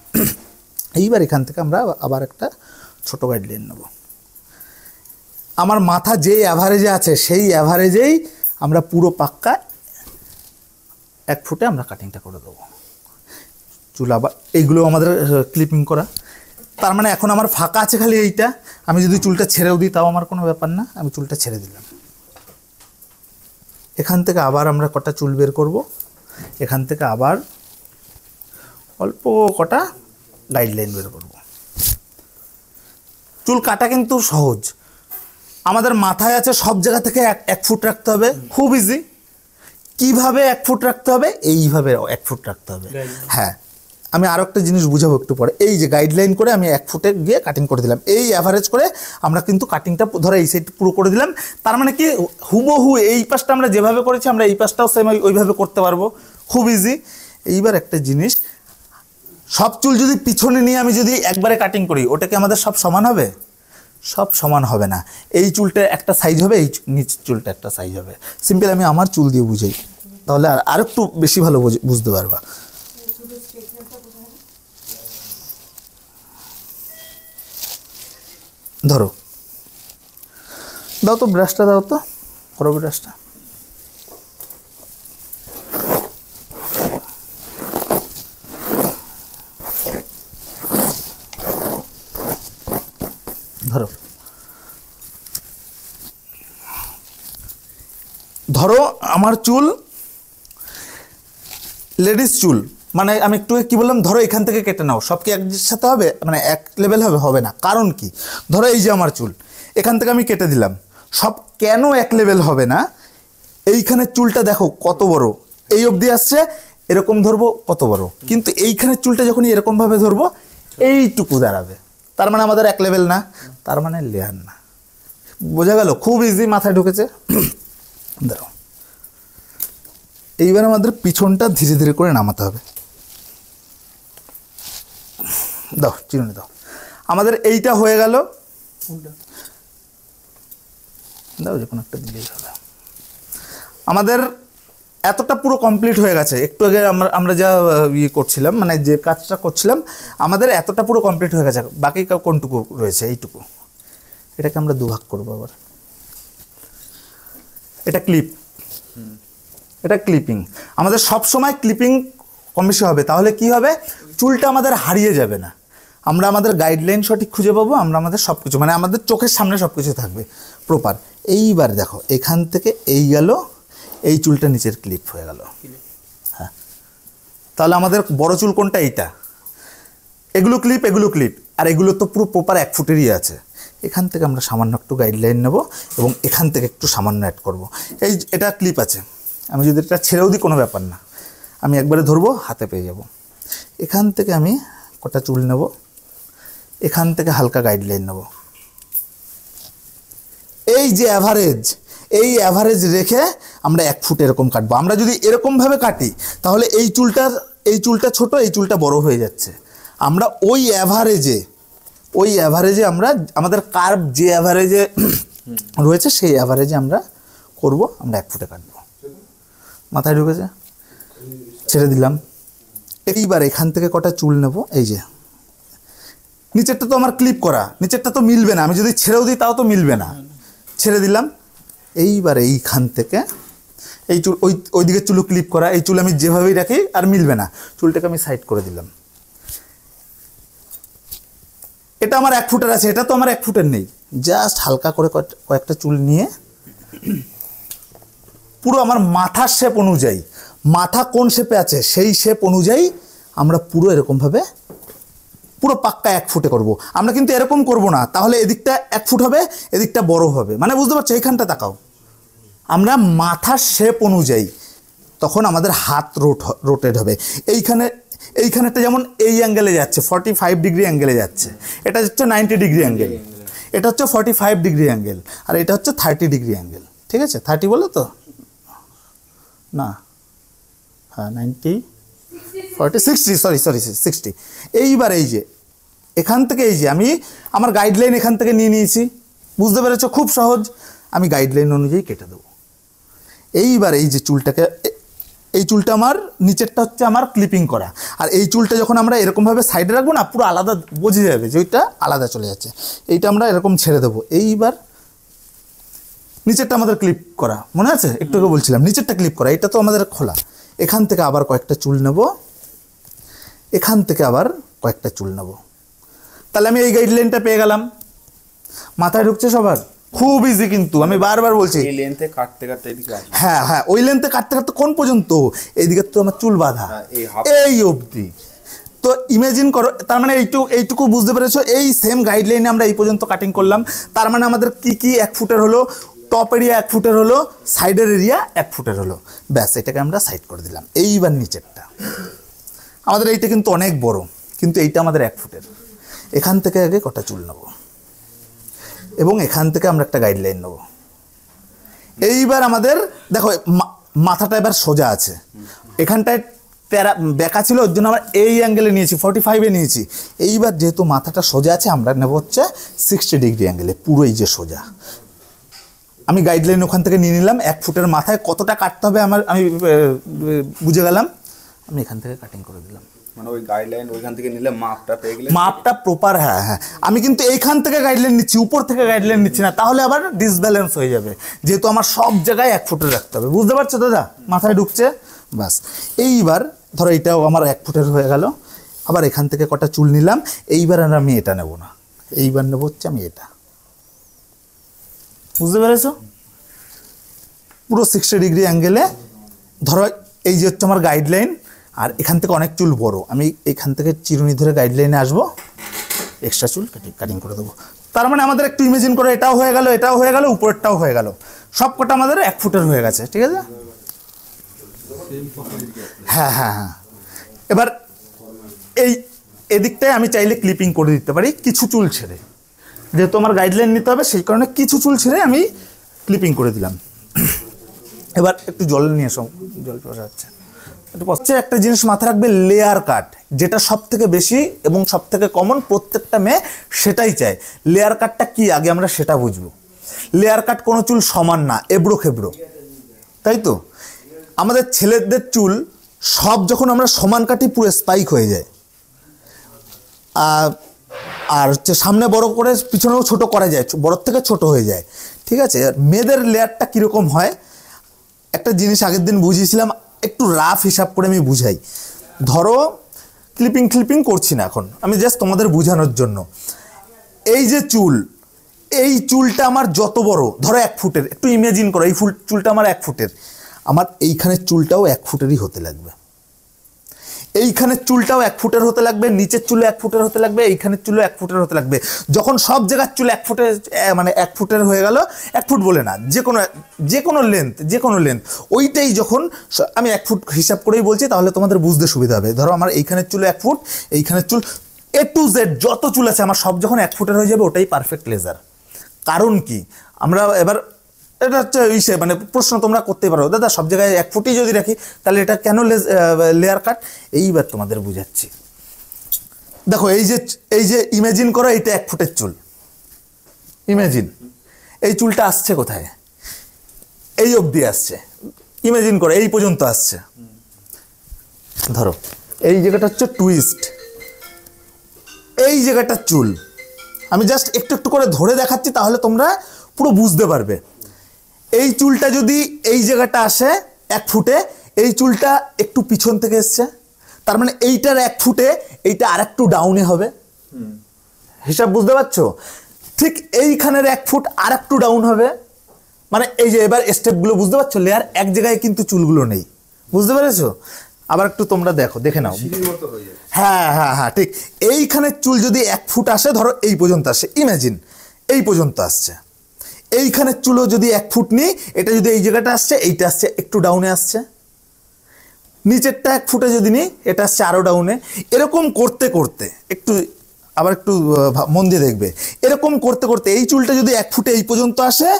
এইবার এখান থেকে আমরা আবার একটা ছোট গাইডলাইন নেব আমার মাথা যেই অ্যাভারেজে আছে সেই অ্যাভারেজেই আমরা পুরো পাক্কা এক ফুটে আমরা কাটিংটা করে দেবো চুলা বা এইগুলো আমাদের ক্লিপিং করা তার মানে এখন আমার ফাঁকা আছে খালি এইটা আমি যদি চুলটা ছেড়েও দিই তাও আমার কোনো ব্যাপার না আমি চুলটা ছেড়ে দিলাম এখান থেকে আবার আমরা কটা চুল বের করব এখান থেকে আবার অল্প কটা গাইডলাইন বের করব চুল কাটা কিন্তু সহজ আমাদের মাথায় আছে সব জায়গা থেকে এক এক ফুট রাখতে হবে খুব ইজি কিভাবে এক ফুট রাখতে হবে এইভাবে এক ফুট রাখতে হবে হ্যাঁ আমি আরও একটা জিনিস বুঝাবো একটু পরে এই যে গাইডলাইন করে আমি এক ফুটে গিয়ে কাটিং করে দিলাম এই অ্যাভারেজ করে আমরা কিন্তু কাটিংটা ধরো এই সাইড পুরো করে দিলাম তার মানে কি হুবহু এই পাশটা আমরা যেভাবে করেছি আমরা এই পাশটাও সেম ওইভাবে করতে পারবো খুব ইজি এইবার একটা জিনিস সব চুল যদি পিছনে নিয়ে আমি যদি একবারে কাটিং করি ওটা কি আমাদের সব সমান হবে সব সমান হবে না এই চুলটা একটা সাইজ হবে এই নিচ চুলটা একটা সাইজ হবে সিম্পল আমি আমার চুল দিয়ে বুঝাই তাহলে আর আর একটু বেশি ভালো বুঝতে পারবা ধরো দাও তো ব্রাশটা দাও তো বড় ব্রাশটা চুল লেডিস চুল মানে আমি একটু কি বললাম ধরো এখান থেকে কেটে নাও সব কি একসাথে হবে মানে এক লেভেল হবে হবে না কারণ কি ধরো এই যে আমার চুল এখান থেকে আমি কেটে দিলাম সব কেন এক লেভেল হবে না এইখানে চুলটা দেখো কত বড় এই অবধি আসছে এরকম ধরবো কত বড় কিন্তু এইখানে চুলটা যখন এরকমভাবে ধরবো এইটুকু দাঁড়াবে তার মানে আমাদের এক লেভেল না তার মানে লেয়ার না বোঝা গেল খুব ইজি মাথায় ঢুকেছে দাঁড়াও এইবার আমাদের পিছনটা ধীরে ধীরে করে নামাতে হবে দাও চিরুনি দাও আমাদের এইটা হয়ে গেল দাও যে কোনো একটা দিলেই হবে আমাদের এতটা পুরো কমপ্লিট হয়ে গেছে একটু আগে আমরা আমরা যা ইয়ে করছিলাম মানে যে কাজটা করছিলাম আমাদের এতটা পুরো কমপ্লিট হয়ে গেছে বাকি কোনটুকু রয়েছে এইটুকু এটাকে আমরা দুভাগ করবো আবার এটা ক্লিপ এটা ক্লিপিং আমাদের সব সময় ক্লিপিং কম বেশি হবে তাহলে কি হবে চুলটা আমাদের হারিয়ে যাবে না আমরা আমাদের গাইডলাইন সঠিক খুঁজে পাবো আমরা আমাদের সব কিছু মানে আমাদের চোখের সামনে সব কিছু থাকবে প্রপার এইবার দেখো এখান থেকে এই গেল এই চুলটা নিচের ক্লিপ হয়ে গেল হ্যাঁ তাহলে আমাদের বড় চুল কোনটা এইটা এগুলো ক্লিপ এগুলো ক্লিপ আর এগুলো তো পুরো প্রপার এক ফুটেরই আছে এখান থেকে আমরা সামান্য একটু গাইডলাইন নেব এবং এখান থেকে একটু সামান্য অ্যাড করব এই এটা ক্লিপ আছে আমি যদি এটা ছেড়েও দিই কোনো ব্যাপার না আমি একবারে ধরবো হাতে পেয়ে যাব এখান থেকে আমি কটা চুল নেব এখান থেকে হালকা গাইডলাইন নেব এই যে অ্যাভারেজ এই অ্যাভারেজ রেখে আমরা এক ফুট এরকম কাটবো আমরা যদি এরকমভাবে কাটি তাহলে এই চুলটার এই চুলটা ছোট এই চুলটা বড় হয়ে যাচ্ছে আমরা ওই অ্যাভারেজে ওই অ্যাভারেজে আমরা আমাদের কার্ভ যে অ্যাভারেজে রয়েছে সেই অ্যাভারেজে আমরা করব আমরা এক ফুটে কাটবো মাথায় ঢুকেছে ছেড়ে দিলাম এইবার এখান থেকে কটা চুল নেব এই যে নিচেরটা তো আমার ক্লিপ করা নিচেরটা তো মিলবে না আমি যদি ছেড়েও দিই তাও তো মিলবে না ছেড়ে দিলাম এইবার এইখান থেকে এই চুল ওই ওই দিকে চুলো ক্লিপ করা এই চুল আমি যেভাবেই রাখি আর মিলবে না চুলটাকে আমি সাইড করে দিলাম এটা আমার এক ফুটের আছে এটা তো আমার এক ফুটের নেই জাস্ট হালকা করে কয়েকটা চুল নিয়ে পুরো আমার মাথার শেপ অনুযায়ী মাথা কোন শেপে আছে সেই শেপ অনুযায়ী আমরা পুরো এরকমভাবে পুরো পাক্কা এক ফুটে করব। আমরা কিন্তু এরকম করব না তাহলে এদিকটা এক ফুট হবে এদিকটা বড় হবে মানে বুঝতে পারছো এইখানটা তাকাও আমরা মাথার শেপ অনুযায়ী তখন আমাদের হাত রোট রোটেট হবে এইখানে এইখানেটা যেমন এই অ্যাঙ্গেলে যাচ্ছে ফর্টি ফাইভ ডিগ্রি অ্যাঙ্গেলে যাচ্ছে এটা হচ্ছে নাইনটি ডিগ্রি অ্যাঙ্গেল এটা হচ্ছে ফর্টি ফাইভ ডিগ্রি অ্যাঙ্গেল আর এটা হচ্ছে থার্টি ডিগ্রি অ্যাঙ্গেল ঠিক আছে থার্টি বলো তো না হ্যাঁ ninety forty sixty sorry sorry sixty এইবার এই যে এখান থেকে এই যে আমি আমার গাইডলাইন এখান থেকে নিয়ে নিয়েছি বুঝতে পেরেছো খুব সহজ আমি গাইডলাইন অনুযায়ী কেটে দেবো এইবার এই যে চুলটাকে এই চুলটা আমার নিচেরটা হচ্ছে আমার ক্লিপিং করা আর এই চুলটা যখন আমরা এরকমভাবে সাইডে রাখবো না পুরো আলাদা বোঝা যাবে যে ওইটা আলাদা চলে যাচ্ছে এইটা আমরা এরকম ছেড়ে দেবো এইবার নিচেরটা আমাদের ক্লিপ করা মনে আছে একটু বলছিলাম নিচেরটা ক্লিপ করা এটা তো আমাদের খোলা এখান থেকে আবার কয়েকটা চুল নেব এখান থেকে আবার কয়েকটা চুল নেব তাহলে আমি এই গাইডলাইনটা পেয়ে গেলাম মাথায় ঢুকছে সবার খুব ইজি কিন্তু আমি বারবার বলছি হ্যাঁ হ্যাঁ ওই লেন্থে কাটতে কাটতে কোন পর্যন্ত এইদিকে তো আমার চুল বাঁধা হ্যাঁ, এই অবধি তো ইমাজিন করো তার মানে এইটু এইটুকু বুঝতে পেরেছো এই সেম গাইডলাইনে আমরা এই পর্যন্ত কাটিং করলাম তার মানে আমাদের কি কি এক ফুটের হলো টপ এরিয়া এক ফুটের হলো সাইডের এরিয়া এক ফুটের হলো ব্যাস এটাকে আমরা সাইড করে দিলাম এইবার নিচেরটা আমাদের এইটা কিন্তু অনেক বড় কিন্তু এইটা আমাদের এক ফুটের এখান থেকে আগে কটা চুল নেব এবং এখান থেকে আমরা একটা গাইডলাইন নেব এইবার আমাদের দেখো মাথাটা এবার সোজা আছে এখানটায় প্যারা বেঁকা ছিল ওর জন্য আমরা এই অ্যাঙ্গেলে নিয়েছি ফর্টি ফাইভে নিয়েছি এইবার যেহেতু মাথাটা সোজা আছে আমরা নেব হচ্ছে সিক্সটি ডিগ্রি অ্যাঙ্গেলে পুরোই যে সোজা আমি গাইডলাইন ওখান থেকে নিয়ে নিলাম এক ফুটের মাথায় কতটা কাটতে হবে আমার আমি বুঝে গেলাম আমি এখান থেকে কাটিং করে দিলাম মানে ওই গাইডলাইন ওইখান থেকে নিলে মাপটা পেয়ে গেলে মাপটা প্রপার হ্যাঁ হ্যাঁ আমি কিন্তু এইখান থেকে গাইডলাইন নিচ্ছি উপর থেকে গাইডলাইন নিচ্ছি না তাহলে আবার ডিসব্যালেন্স হয়ে যাবে যেহেতু আমার সব জায়গায় এক ফুটে রাখতে হবে বুঝতে পারছো দাদা মাথায় ঢুকছে বাস এইবার ধরো এটাও আমার এক ফুটের হয়ে গেল আবার এখান থেকে কটা চুল নিলাম এইবার আর আমি এটা নেব না এইবার নেবো হচ্ছে আমি এটা বুঝতে পেরেছো পুরো সিক্সটি ডিগ্রি অ্যাঙ্গেলে ধরো এই যে হচ্ছে আমার গাইডলাইন আর এখান থেকে অনেক চুল বড় আমি এখান থেকে চিরুনি ধরে গাইডলাইনে আসবো এক্সট্রা চুল কাটিং করে দেবো তার মানে আমাদের একটু ইমেজিন করে এটাও হয়ে গেল এটাও হয়ে গেল উপরেরটাও হয়ে গেল সব কটা আমাদের এক ফুটের হয়ে গেছে ঠিক আছে হ্যাঁ হ্যাঁ হ্যাঁ এবার এই এদিকটায় আমি চাইলে ক্লিপিং করে দিতে পারি কিছু চুল ছেড়ে যেহেতু আমার গাইডলাইন নিতে হবে সেই কারণে কিছু চুল ছেড়ে আমি ক্লিপিং করে দিলাম এবার একটু জল নিয়ে এসো জল যাচ্ছে হচ্ছে একটা জিনিস মাথায় রাখবে লেয়ার কাট যেটা সব থেকে বেশি এবং সব থেকে কমন প্রত্যেকটা মেয়ে সেটাই চায় লেয়ার কাটটা কি আগে আমরা সেটা বুঝবো লেয়ার কাট কোনো চুল সমান না এবড়ো খেবড়ো তাই তো আমাদের ছেলেদের চুল সব যখন আমরা সমান কাটি পুরো স্পাইক হয়ে যায় আর হচ্ছে সামনে বড় করে পিছনেও ছোট করা যায় বড় থেকে ছোট হয়ে যায় ঠিক আছে মেয়েদের লেয়ারটা কীরকম হয় একটা জিনিস আগের দিন বুঝিয়েছিলাম একটু রাফ হিসাব করে আমি বুঝাই ধরো ক্লিপিং ক্লিপিং করছি না এখন আমি জাস্ট তোমাদের বোঝানোর জন্য এই যে চুল এই চুলটা আমার যত বড় ধরো এক ফুটের একটু ইমেজিন করো এই ফুল চুলটা আমার এক ফুটের আমার এইখানের চুলটাও এক ফুটেরই হতে লাগবে এইখানে চুলটাও এক ফুটের হতে লাগবে নিচের চুলো এক ফুটের হতে লাগবে এইখানের চুলও এক ফুটের হতে লাগবে যখন সব জায়গার চুল এক ফুটের মানে এক ফুটের হয়ে গেল এক ফুট বলে না যে কোনো যে কোনো লেন্থ যে কোনো লেন্থ ওইটাই যখন আমি এক ফুট হিসাব করেই বলছি তাহলে তোমাদের বুঝতে সুবিধা হবে ধরো আমার এইখানের চুল এক ফুট এইখানের চুল এ টু জেড যত চুল আছে আমার সব যখন এক ফুটের হয়ে যাবে ওটাই পারফেক্ট লেজার কারণ কি আমরা এবার এটা হচ্ছে ইসে মানে প্রশ্ন তোমরা করতে পারো দাদা সব জায়গায় এক ফুটই যদি রাখি তাহলে এটা কেন লেয়ার কাট এইবার তোমাদের বুঝাচ্ছি দেখো এই যে এই যে ইমাজিন করো এইটা এক ফুটের চুল ইমাজিন এই চুলটা আসছে কোথায় এই অবধি আসছে ইমাজিন করো এই পর্যন্ত আসছে ধরো এই জায়গাটা হচ্ছে টুইস্ট এই জায়গাটা চুল আমি জাস্ট একটু একটু করে ধরে দেখাচ্ছি তাহলে তোমরা পুরো বুঝতে পারবে এই চুলটা যদি এই জায়গাটা আসে এক ফুটে এই চুলটা একটু পিছন থেকে এসছে তার মানে এইটার এক ফুটে এইটা আর একটু ডাউনে হবে হিসাব বুঝতে পারছো ঠিক এইখানের এক ফুট আর একটু ডাউন হবে মানে এই যে এবার স্টেপগুলো বুঝতে পারছো লেয়ার এক জায়গায় কিন্তু চুলগুলো নেই বুঝতে পেরেছো আবার একটু তোমরা দেখো দেখে নাও হ্যাঁ হ্যাঁ হ্যাঁ ঠিক এইখানের চুল যদি এক ফুট আসে ধরো এই পর্যন্ত আসে ইমাজিন এই পর্যন্ত আসছে এইখানের চুলো যদি এক ফুট নিই এটা যদি এই জায়গাটা আসছে এইটা আসছে একটু ডাউনে আসছে নিচেরটা এক ফুটে যদি নিই এটা আসছে আরও ডাউনে এরকম করতে করতে একটু আবার একটু মন দিয়ে দেখবে এরকম করতে করতে এই চুলটা যদি এক ফুটে এই পর্যন্ত আসে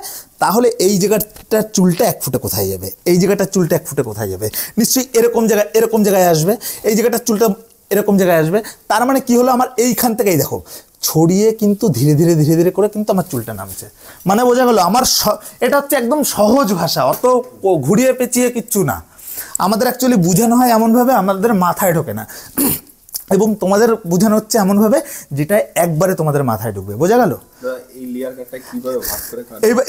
তাহলে এই জায়গাটার চুলটা এক ফুটে কোথায় যাবে এই জায়গাটার চুলটা এক ফুটে কোথায় যাবে নিশ্চয়ই এরকম জায়গায় এরকম জায়গায় আসবে এই জায়গাটার চুলটা এরকম জায়গায় আসবে তার মানে কি হলো আমার এইখান থেকেই দেখো ছড়িয়ে কিন্তু ধীরে ধীরে ধীরে ধীরে করে কিন্তু আমার চুলটা নামছে মানে বোঝা গেলো আমার এটা হচ্ছে একদম সহজ ভাষা অত ঘুরিয়ে পেঁচিয়ে কিচ্ছু না আমাদের অ্যাকচুয়ালি বোঝানো হয় এমনভাবে আমাদের মাথায় ঢোকে না এবং তোমাদের বোঝানো হচ্ছে এমনভাবে যেটা একবারে তোমাদের মাথায় ঢুকবে বোঝা গেল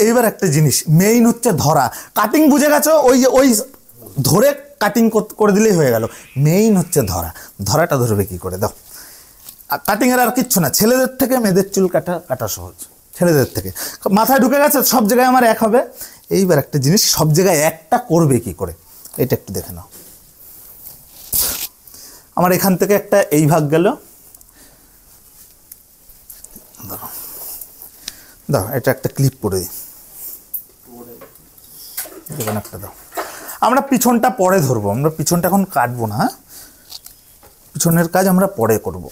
এইবার একটা জিনিস মেইন হচ্ছে ধরা কাটিং বুঝে গেছো ওই ওই ধরে কাটিং করে দিলেই হয়ে গেল মেইন হচ্ছে ধরা ধরাটা ধরবে কি করে দাও কাটিংয়ের আর কিচ্ছু না ছেলেদের থেকে মেয়েদের চুল কাটা কাটা সহজ ছেলেদের থেকে মাথায় ঢুকে গেছে সব জায়গায় আমার এক হবে এইবার একটা জিনিস সব জায়গায় একটা করবে কি করে এটা একটু দেখে নাও আমার এখান থেকে একটা এই ভাগ গেল দাও এটা একটা ক্লিপ করে দিই একটা দাও আমরা পিছনটা পরে ধরবো আমরা পিছনটা এখন কাটবো না হ্যাঁ? পিছনের কাজ আমরা পরে করব।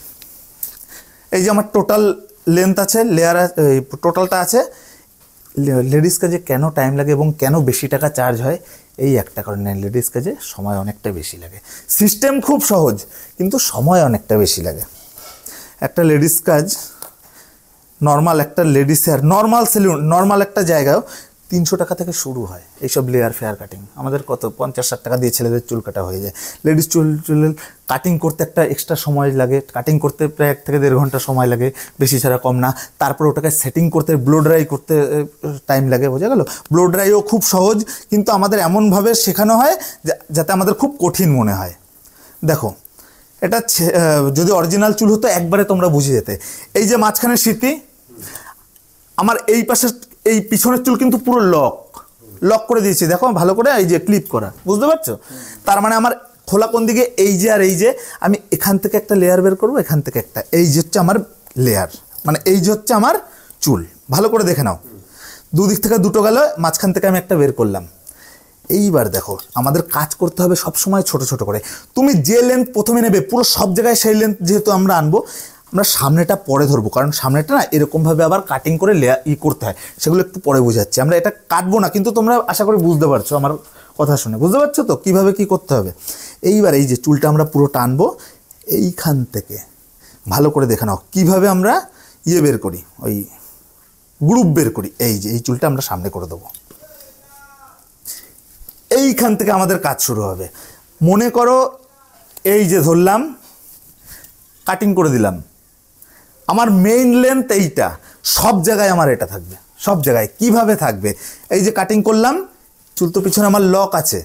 এই যে আমার টোটাল লেন্থ আছে লেয়ার টোটালটা আছে লেডিস কাজে কেন টাইম লাগে এবং কেন বেশি টাকা চার্জ হয় এই একটা কারণে লেডিস কাজে সময় অনেকটা বেশি লাগে সিস্টেম খুব সহজ কিন্তু সময় অনেকটা বেশি লাগে একটা লেডিস কাজ নর্মাল একটা ladies hair normal salon normal একটা জায়গায় তিনশো টাকা থেকে শুরু হয় এইসব লেয়ার ফেয়ার কাটিং আমাদের কত পঞ্চাশ ষাট টাকা দিয়ে ছেলেদের চুল কাটা হয়ে যায় লেডিস চুল চুল কাটিং করতে একটা এক্সট্রা সময় লাগে কাটিং করতে প্রায় এক থেকে দেড় ঘন্টা সময় লাগে বেশি ছাড়া কম না তারপর ওটাকে সেটিং করতে ব্লো ড্রাই করতে টাইম লাগে বোঝা গেল ব্লো ড্রাইও খুব সহজ কিন্তু আমাদের এমনভাবে শেখানো হয় যাতে আমাদের খুব কঠিন মনে হয় দেখো এটা যদি অরিজিনাল চুল হতো একবারে তোমরা বুঝে যেতে এই যে মাঝখানে স্মৃতি আমার এই পাশে এই পিছনের চুল কিন্তু পুরো লক লক করে দিয়েছি দেখো ভালো করে এই যে ক্লিপ করা বুঝতে পারছো তার মানে আমার খোলা কোন দিকে এই যে আর এই যে আমি এখান থেকে একটা লেয়ার বের করবো এখান থেকে একটা এই যে হচ্ছে আমার লেয়ার মানে এই যে হচ্ছে আমার চুল ভালো করে দেখে নাও দুদিক থেকে দুটো গেল মাঝখান থেকে আমি একটা বের করলাম এইবার দেখো আমাদের কাজ করতে হবে সব সময় ছোট ছোট করে তুমি যে লেন্থ প্রথমে নেবে পুরো সব জায়গায় সেই লেন্থ যেহেতু আমরা আনবো আমরা সামনেটা পরে ধরবো কারণ সামনেটা না এরকমভাবে আবার কাটিং করে লেয়া ই করতে হয় সেগুলো একটু পরে বোঝাচ্ছি আমরা এটা কাটবো না কিন্তু তোমরা আশা করি বুঝতে পারছো আমার কথা শুনে বুঝতে পারছো তো কীভাবে কী করতে হবে এইবার এই যে চুলটা আমরা পুরো টানবো এইখান থেকে ভালো করে দেখে নাও কীভাবে আমরা ইয়ে বের করি ওই গ্রুপ বের করি এই যে এই চুলটা আমরা সামনে করে দেবো এইখান থেকে আমাদের কাজ শুরু হবে মনে করো এই যে ধরলাম কাটিং করে দিলাম আমার মেইন লেন্থ এইটা সব জায়গায় আমার এটা থাকবে সব জায়গায় কিভাবে থাকবে এই যে কাটিং করলাম চুল তো পিছনে আমার লক আছে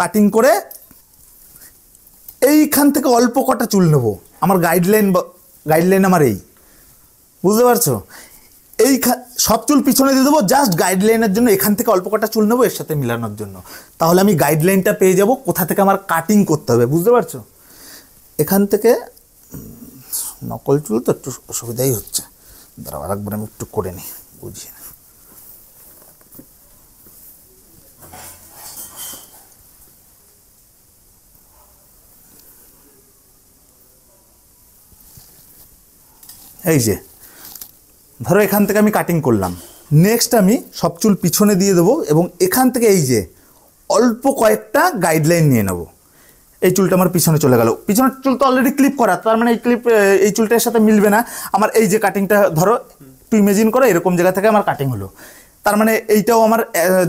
কাটিং করে এইখান থেকে অল্প কটা চুল নেব আমার গাইডলাইন গাইডলাইন আমার এই বুঝতে পারছো এই সব চুল পিছনে দিয়ে দেবো জাস্ট গাইডলাইনের জন্য এখান থেকে অল্প কটা চুল নেবো এর সাথে মিলানোর জন্য তাহলে আমি গাইডলাইনটা পেয়ে যাব কোথা থেকে আমার কাটিং করতে হবে বুঝতে পারছো এখান থেকে নকল চুল তো একটু অসুবিধাই হচ্ছে দাঁড়াও একবার আমি একটু করে নিই বুঝিয়ে এই যে ধরো এখান থেকে আমি কাটিং করলাম নেক্সট আমি সব চুল পিছনে দিয়ে দেবো এবং এখান থেকে এই যে অল্প কয়েকটা গাইডলাইন নিয়ে নেবো এই চুলটা আমার পিছনে চলে গেল পিছনের চুল তো অলরেডি ক্লিপ করা তার মানে এই ক্লিপ এই চুলটার সাথে মিলবে না আমার এই যে কাটিংটা ধরো তুই ইমেজিন করো এরকম জায়গা থেকে আমার কাটিং হলো তার মানে এইটাও আমার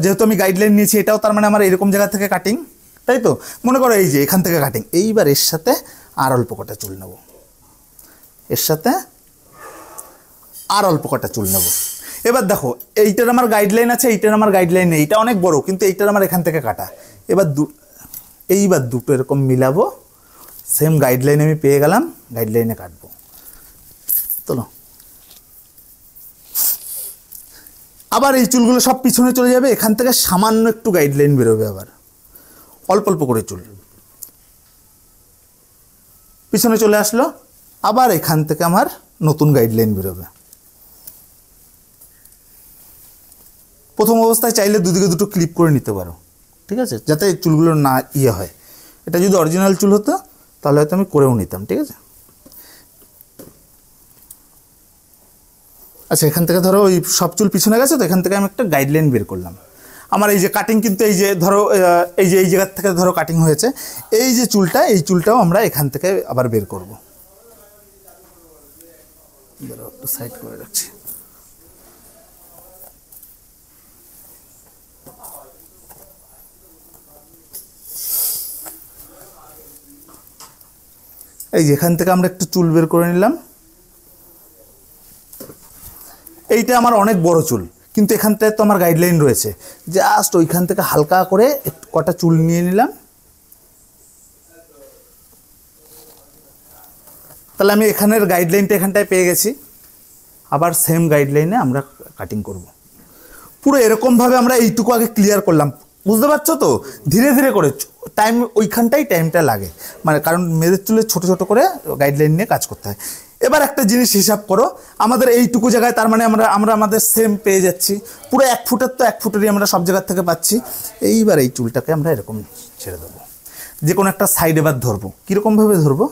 যেহেতু আমি গাইডলাইন নিয়েছি এটাও তার মানে আমার এরকম জায়গা থেকে কাটিং তাই তো মনে করো এই যে এখান থেকে কাটিং এইবার এর সাথে আর অল্প কটা চুল নেব এর সাথে আর অল্প কটা চুল নেব এবার দেখো এইটার আমার গাইডলাইন আছে এইটার আমার গাইডলাইন নেই এটা অনেক বড় কিন্তু এইটার আমার এখান থেকে কাটা এবার দু এইবার দুটো এরকম মিলাবো সেম গাইডলাইন আমি পেয়ে গেলাম গাইডলাইনে কাটবো চলো আবার এই চুলগুলো সব পিছনে চলে যাবে এখান থেকে সামান্য একটু গাইডলাইন বেরোবে আবার অল্প অল্প করে চুল পিছনে চলে আসলো আবার এখান থেকে আমার নতুন গাইডলাইন বেরোবে প্রথম অবস্থায় চাইলে দুদিকে দুটো ক্লিপ করে নিতে পারো ঠিক আছে যাতে চুলগুলো না ইয়ে হয় এটা যদি অরিজিনাল চুল হতো তাহলে হয়তো আমি করেও নিতাম ঠিক আছে আচ্ছা এখান থেকে ধরো ওই সব চুল পিছনে গেছে তো এখান থেকে আমি একটা গাইডলাইন বের করলাম আমার এই যে কাটিং কিন্তু এই যে ধরো এই যে এই জায়গার থেকে ধরো কাটিং হয়েছে এই যে চুলটা এই চুলটাও আমরা এখান থেকে আবার বের করবো সাইড করে রাখছি এই যে এখান থেকে আমরা একটু চুল বের করে নিলাম এইটা আমার অনেক বড় চুল কিন্তু এখানটায় তো আমার গাইডলাইন রয়েছে জাস্ট ওইখান থেকে হালকা করে একটু কটা চুল নিয়ে নিলাম তাহলে আমি এখানের গাইডলাইনটা এখানটায় পেয়ে গেছি আবার সেম গাইডলাইনে আমরা কাটিং করব। পুরো এরকমভাবে আমরা এইটুকু আগে ক্লিয়ার করলাম বুঝতে পারছো তো ধীরে ধীরে করে টাইম ওইখানটাই টাইমটা লাগে মানে কারণ মেয়েদের চুলে ছোট ছোট করে গাইডলাইন নিয়ে কাজ করতে হয় এবার একটা জিনিস হিসাব করো আমাদের এইটুকু জায়গায় তার মানে আমরা আমরা আমাদের সেম পেয়ে যাচ্ছি পুরো এক ফুটের তো এক ফুটেরই আমরা সব জায়গার থেকে পাচ্ছি এইবার এই চুলটাকে আমরা এরকম ছেড়ে দেবো যে কোনো একটা সাইড এবার ধরবো কীরকমভাবে ধরবো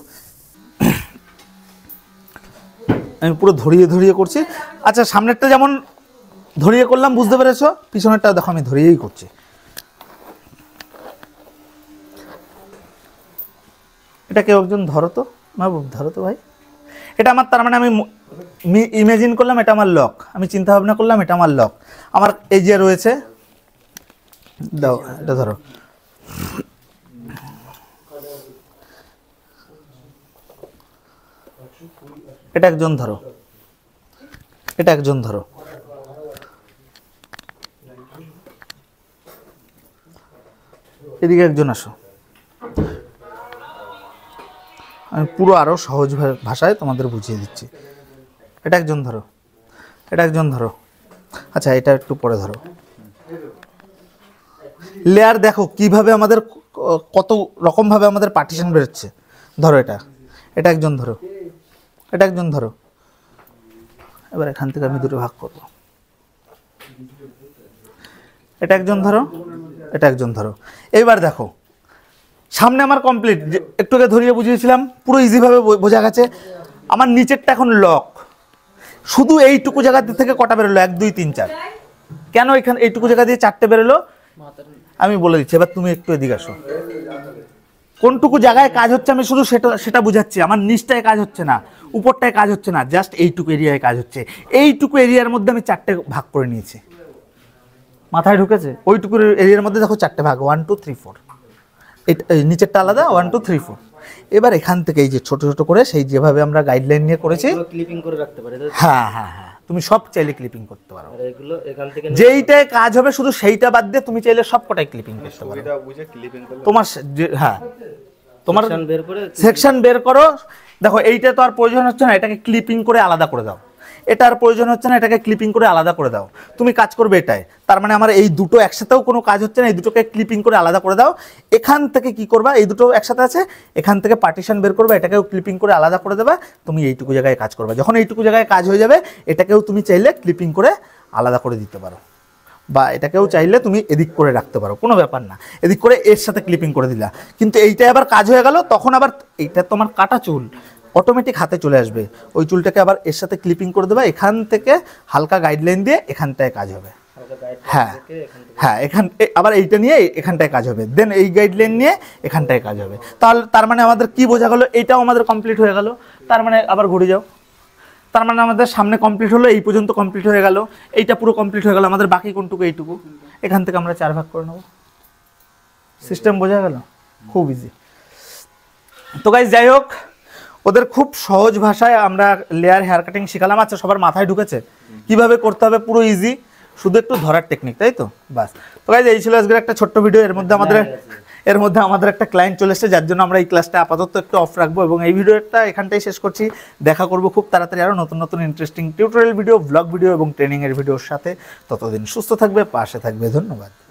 আমি পুরো ধরিয়ে ধরিয়ে করছি আচ্ছা সামনেরটা যেমন ধরিয়ে করলাম বুঝতে পেরেছ পিছনেরটা দেখো আমি ধরিয়েই করছি এটাকে একজন ধরো তো মাহবুব ধরো তো ভাই এটা আমার তার মানে আমি ইমেজিন করলাম এটা আমার লক আমি চিন্তা ভাবনা করলাম এটা আমার লক আমার এই যে রয়েছে দাও এটা ধরো এটা একজন ধরো এটা একজন ধরো এদিকে একজন আসো আমি পুরো আরও সহজ ভাষায় তোমাদের বুঝিয়ে দিচ্ছি এটা একজন ধরো এটা একজন ধরো আচ্ছা এটা একটু পরে ধরো লেয়ার দেখো কিভাবে আমাদের কত রকমভাবে আমাদের পার্টিশন বেরোচ্ছে ধরো এটা এটা একজন ধরো এটা একজন ধরো এবার এখান থেকে আমি দুটো ভাগ করব এটা একজন ধরো এটা একজন ধরো এবার দেখো সামনে আমার কমপ্লিট একটু আগে ধরিয়ে বুঝিয়েছিলাম পুরো ইজিভাবে বোঝা গেছে আমার নিচেরটা এখন লক শুধু এইটুকু জায়গা থেকে কটা বেরোলো এক দুই তিন চার কেন এখানে এইটুকু জায়গা দিয়ে চারটে বেরোলো আমি বলে দিচ্ছি এবার তুমি একটু এদিকে আসো কোনটুকু জায়গায় কাজ হচ্ছে আমি শুধু সেটা সেটা বুঝাচ্ছি আমার নিচটায় কাজ হচ্ছে না উপরটায় কাজ হচ্ছে না জাস্ট এইটুকু এরিয়ায় কাজ হচ্ছে এইটুকু এরিয়ার মধ্যে আমি চারটে ভাগ করে নিয়েছি মাথায় ঢুকেছে ওইটুকু এরিয়ার মধ্যে দেখো চারটে ভাগ ওয়ান টু থ্রি ফোর এটা নিচেরটা আলাদা ওয়ান টু থ্রি ফোর এবার এখান থেকে এই যে ছোট ছোট করে সেই যেভাবে আমরা গাইডলাইন নিয়ে করেছি ক্লিপিং করে রাখতে পারি হ্যাঁ হ্যাঁ হ্যাঁ তুমি সব চাইলে ক্লিপিং করতে পারো এগুলো এখান থেকে যেইটাই কাজ হবে শুধু সেইটা বাদ দিয়ে তুমি চাইলে সব কটাই ক্লিপিং করতে পারো তোমার হ্যাঁ তোমার সেকশন বের করো দেখো এইটা তো আর প্রয়োজন হচ্ছে না এটাকে ক্লিপিং করে আলাদা করে দাও এটা আর প্রয়োজন হচ্ছে না এটাকে ক্লিপিং করে আলাদা করে দাও তুমি কাজ করবে এটাই তার মানে আমার এই দুটো একসাথেও কোনো কাজ হচ্ছে না এই দুটোকে ক্লিপিং করে আলাদা করে দাও এখান থেকে কি করবা এই দুটো একসাথে আছে এখান থেকে পার্টিশন বের করবে এটাকেও ক্লিপিং করে আলাদা করে দেবা তুমি এইটুকু জায়গায় কাজ করবে যখন এইটুকু জায়গায় কাজ হয়ে যাবে এটাকেও তুমি চাইলে ক্লিপিং করে আলাদা করে দিতে পারো বা এটাকেও চাইলে তুমি এদিক করে রাখতে পারো কোনো ব্যাপার না এদিক করে এর সাথে ক্লিপিং করে দিলা কিন্তু এইটা আবার কাজ হয়ে গেল তখন আবার এইটা তোমার কাটা চুল অটোমেটিক হাতে চলে আসবে ওই চুলটাকে আবার এর সাথে ক্লিপিং করে দেবা এখান থেকে হালকা গাইডলাইন দিয়ে এখানটায় কাজ হবে হ্যাঁ হ্যাঁ এখান আবার এইটা নিয়ে এখানটায় কাজ হবে দেন এই গাইডলাইন নিয়ে এখানটায় কাজ হবে তাহলে তার মানে আমাদের কি বোঝা গেলো এটাও আমাদের কমপ্লিট হয়ে গেল তার মানে আবার ঘুরে যাও তার মানে আমাদের সামনে কমপ্লিট হলো এই পর্যন্ত কমপ্লিট হয়ে গেল এইটা পুরো কমপ্লিট হয়ে গেল আমাদের বাকি কোনটুকু এইটুকু এখান থেকে আমরা চার ভাগ করে নেব সিস্টেম বোঝা গেল খুব ইজি তো গাইজ যাই হোক ওদের খুব সহজ ভাষায় আমরা লেয়ার হেয়ার কাটিং শিখালাম আচ্ছা সবার মাথায় ঢুকেছে কিভাবে করতে হবে পুরো ইজি শুধু একটু ধরার টেকনিক তাই তো বাস তো কাজ এই ছিল আজকের একটা ছোট্ট ভিডিও এর মধ্যে আমাদের হ্যাঁ, হ্যাঁ, হ্যাঁ, এর মধ্যে আমাদের একটা ক্লায়েন্ট চলে এসেছে যার জন্য আমরা এই ক্লাসটা আপাতত একটু অফ রাখবো এবং এই ভিডিওটা এখানটাই শেষ করছি দেখা করবো খুব তাড়াতাড়ি আরও নতুন নতুন interesting tutorial video blog video এবং ট্রেনিংয়ের ভিডিওর সাথে ততদিন সুস্থ থাকবে পাশে থাকবে ধন্যবাদ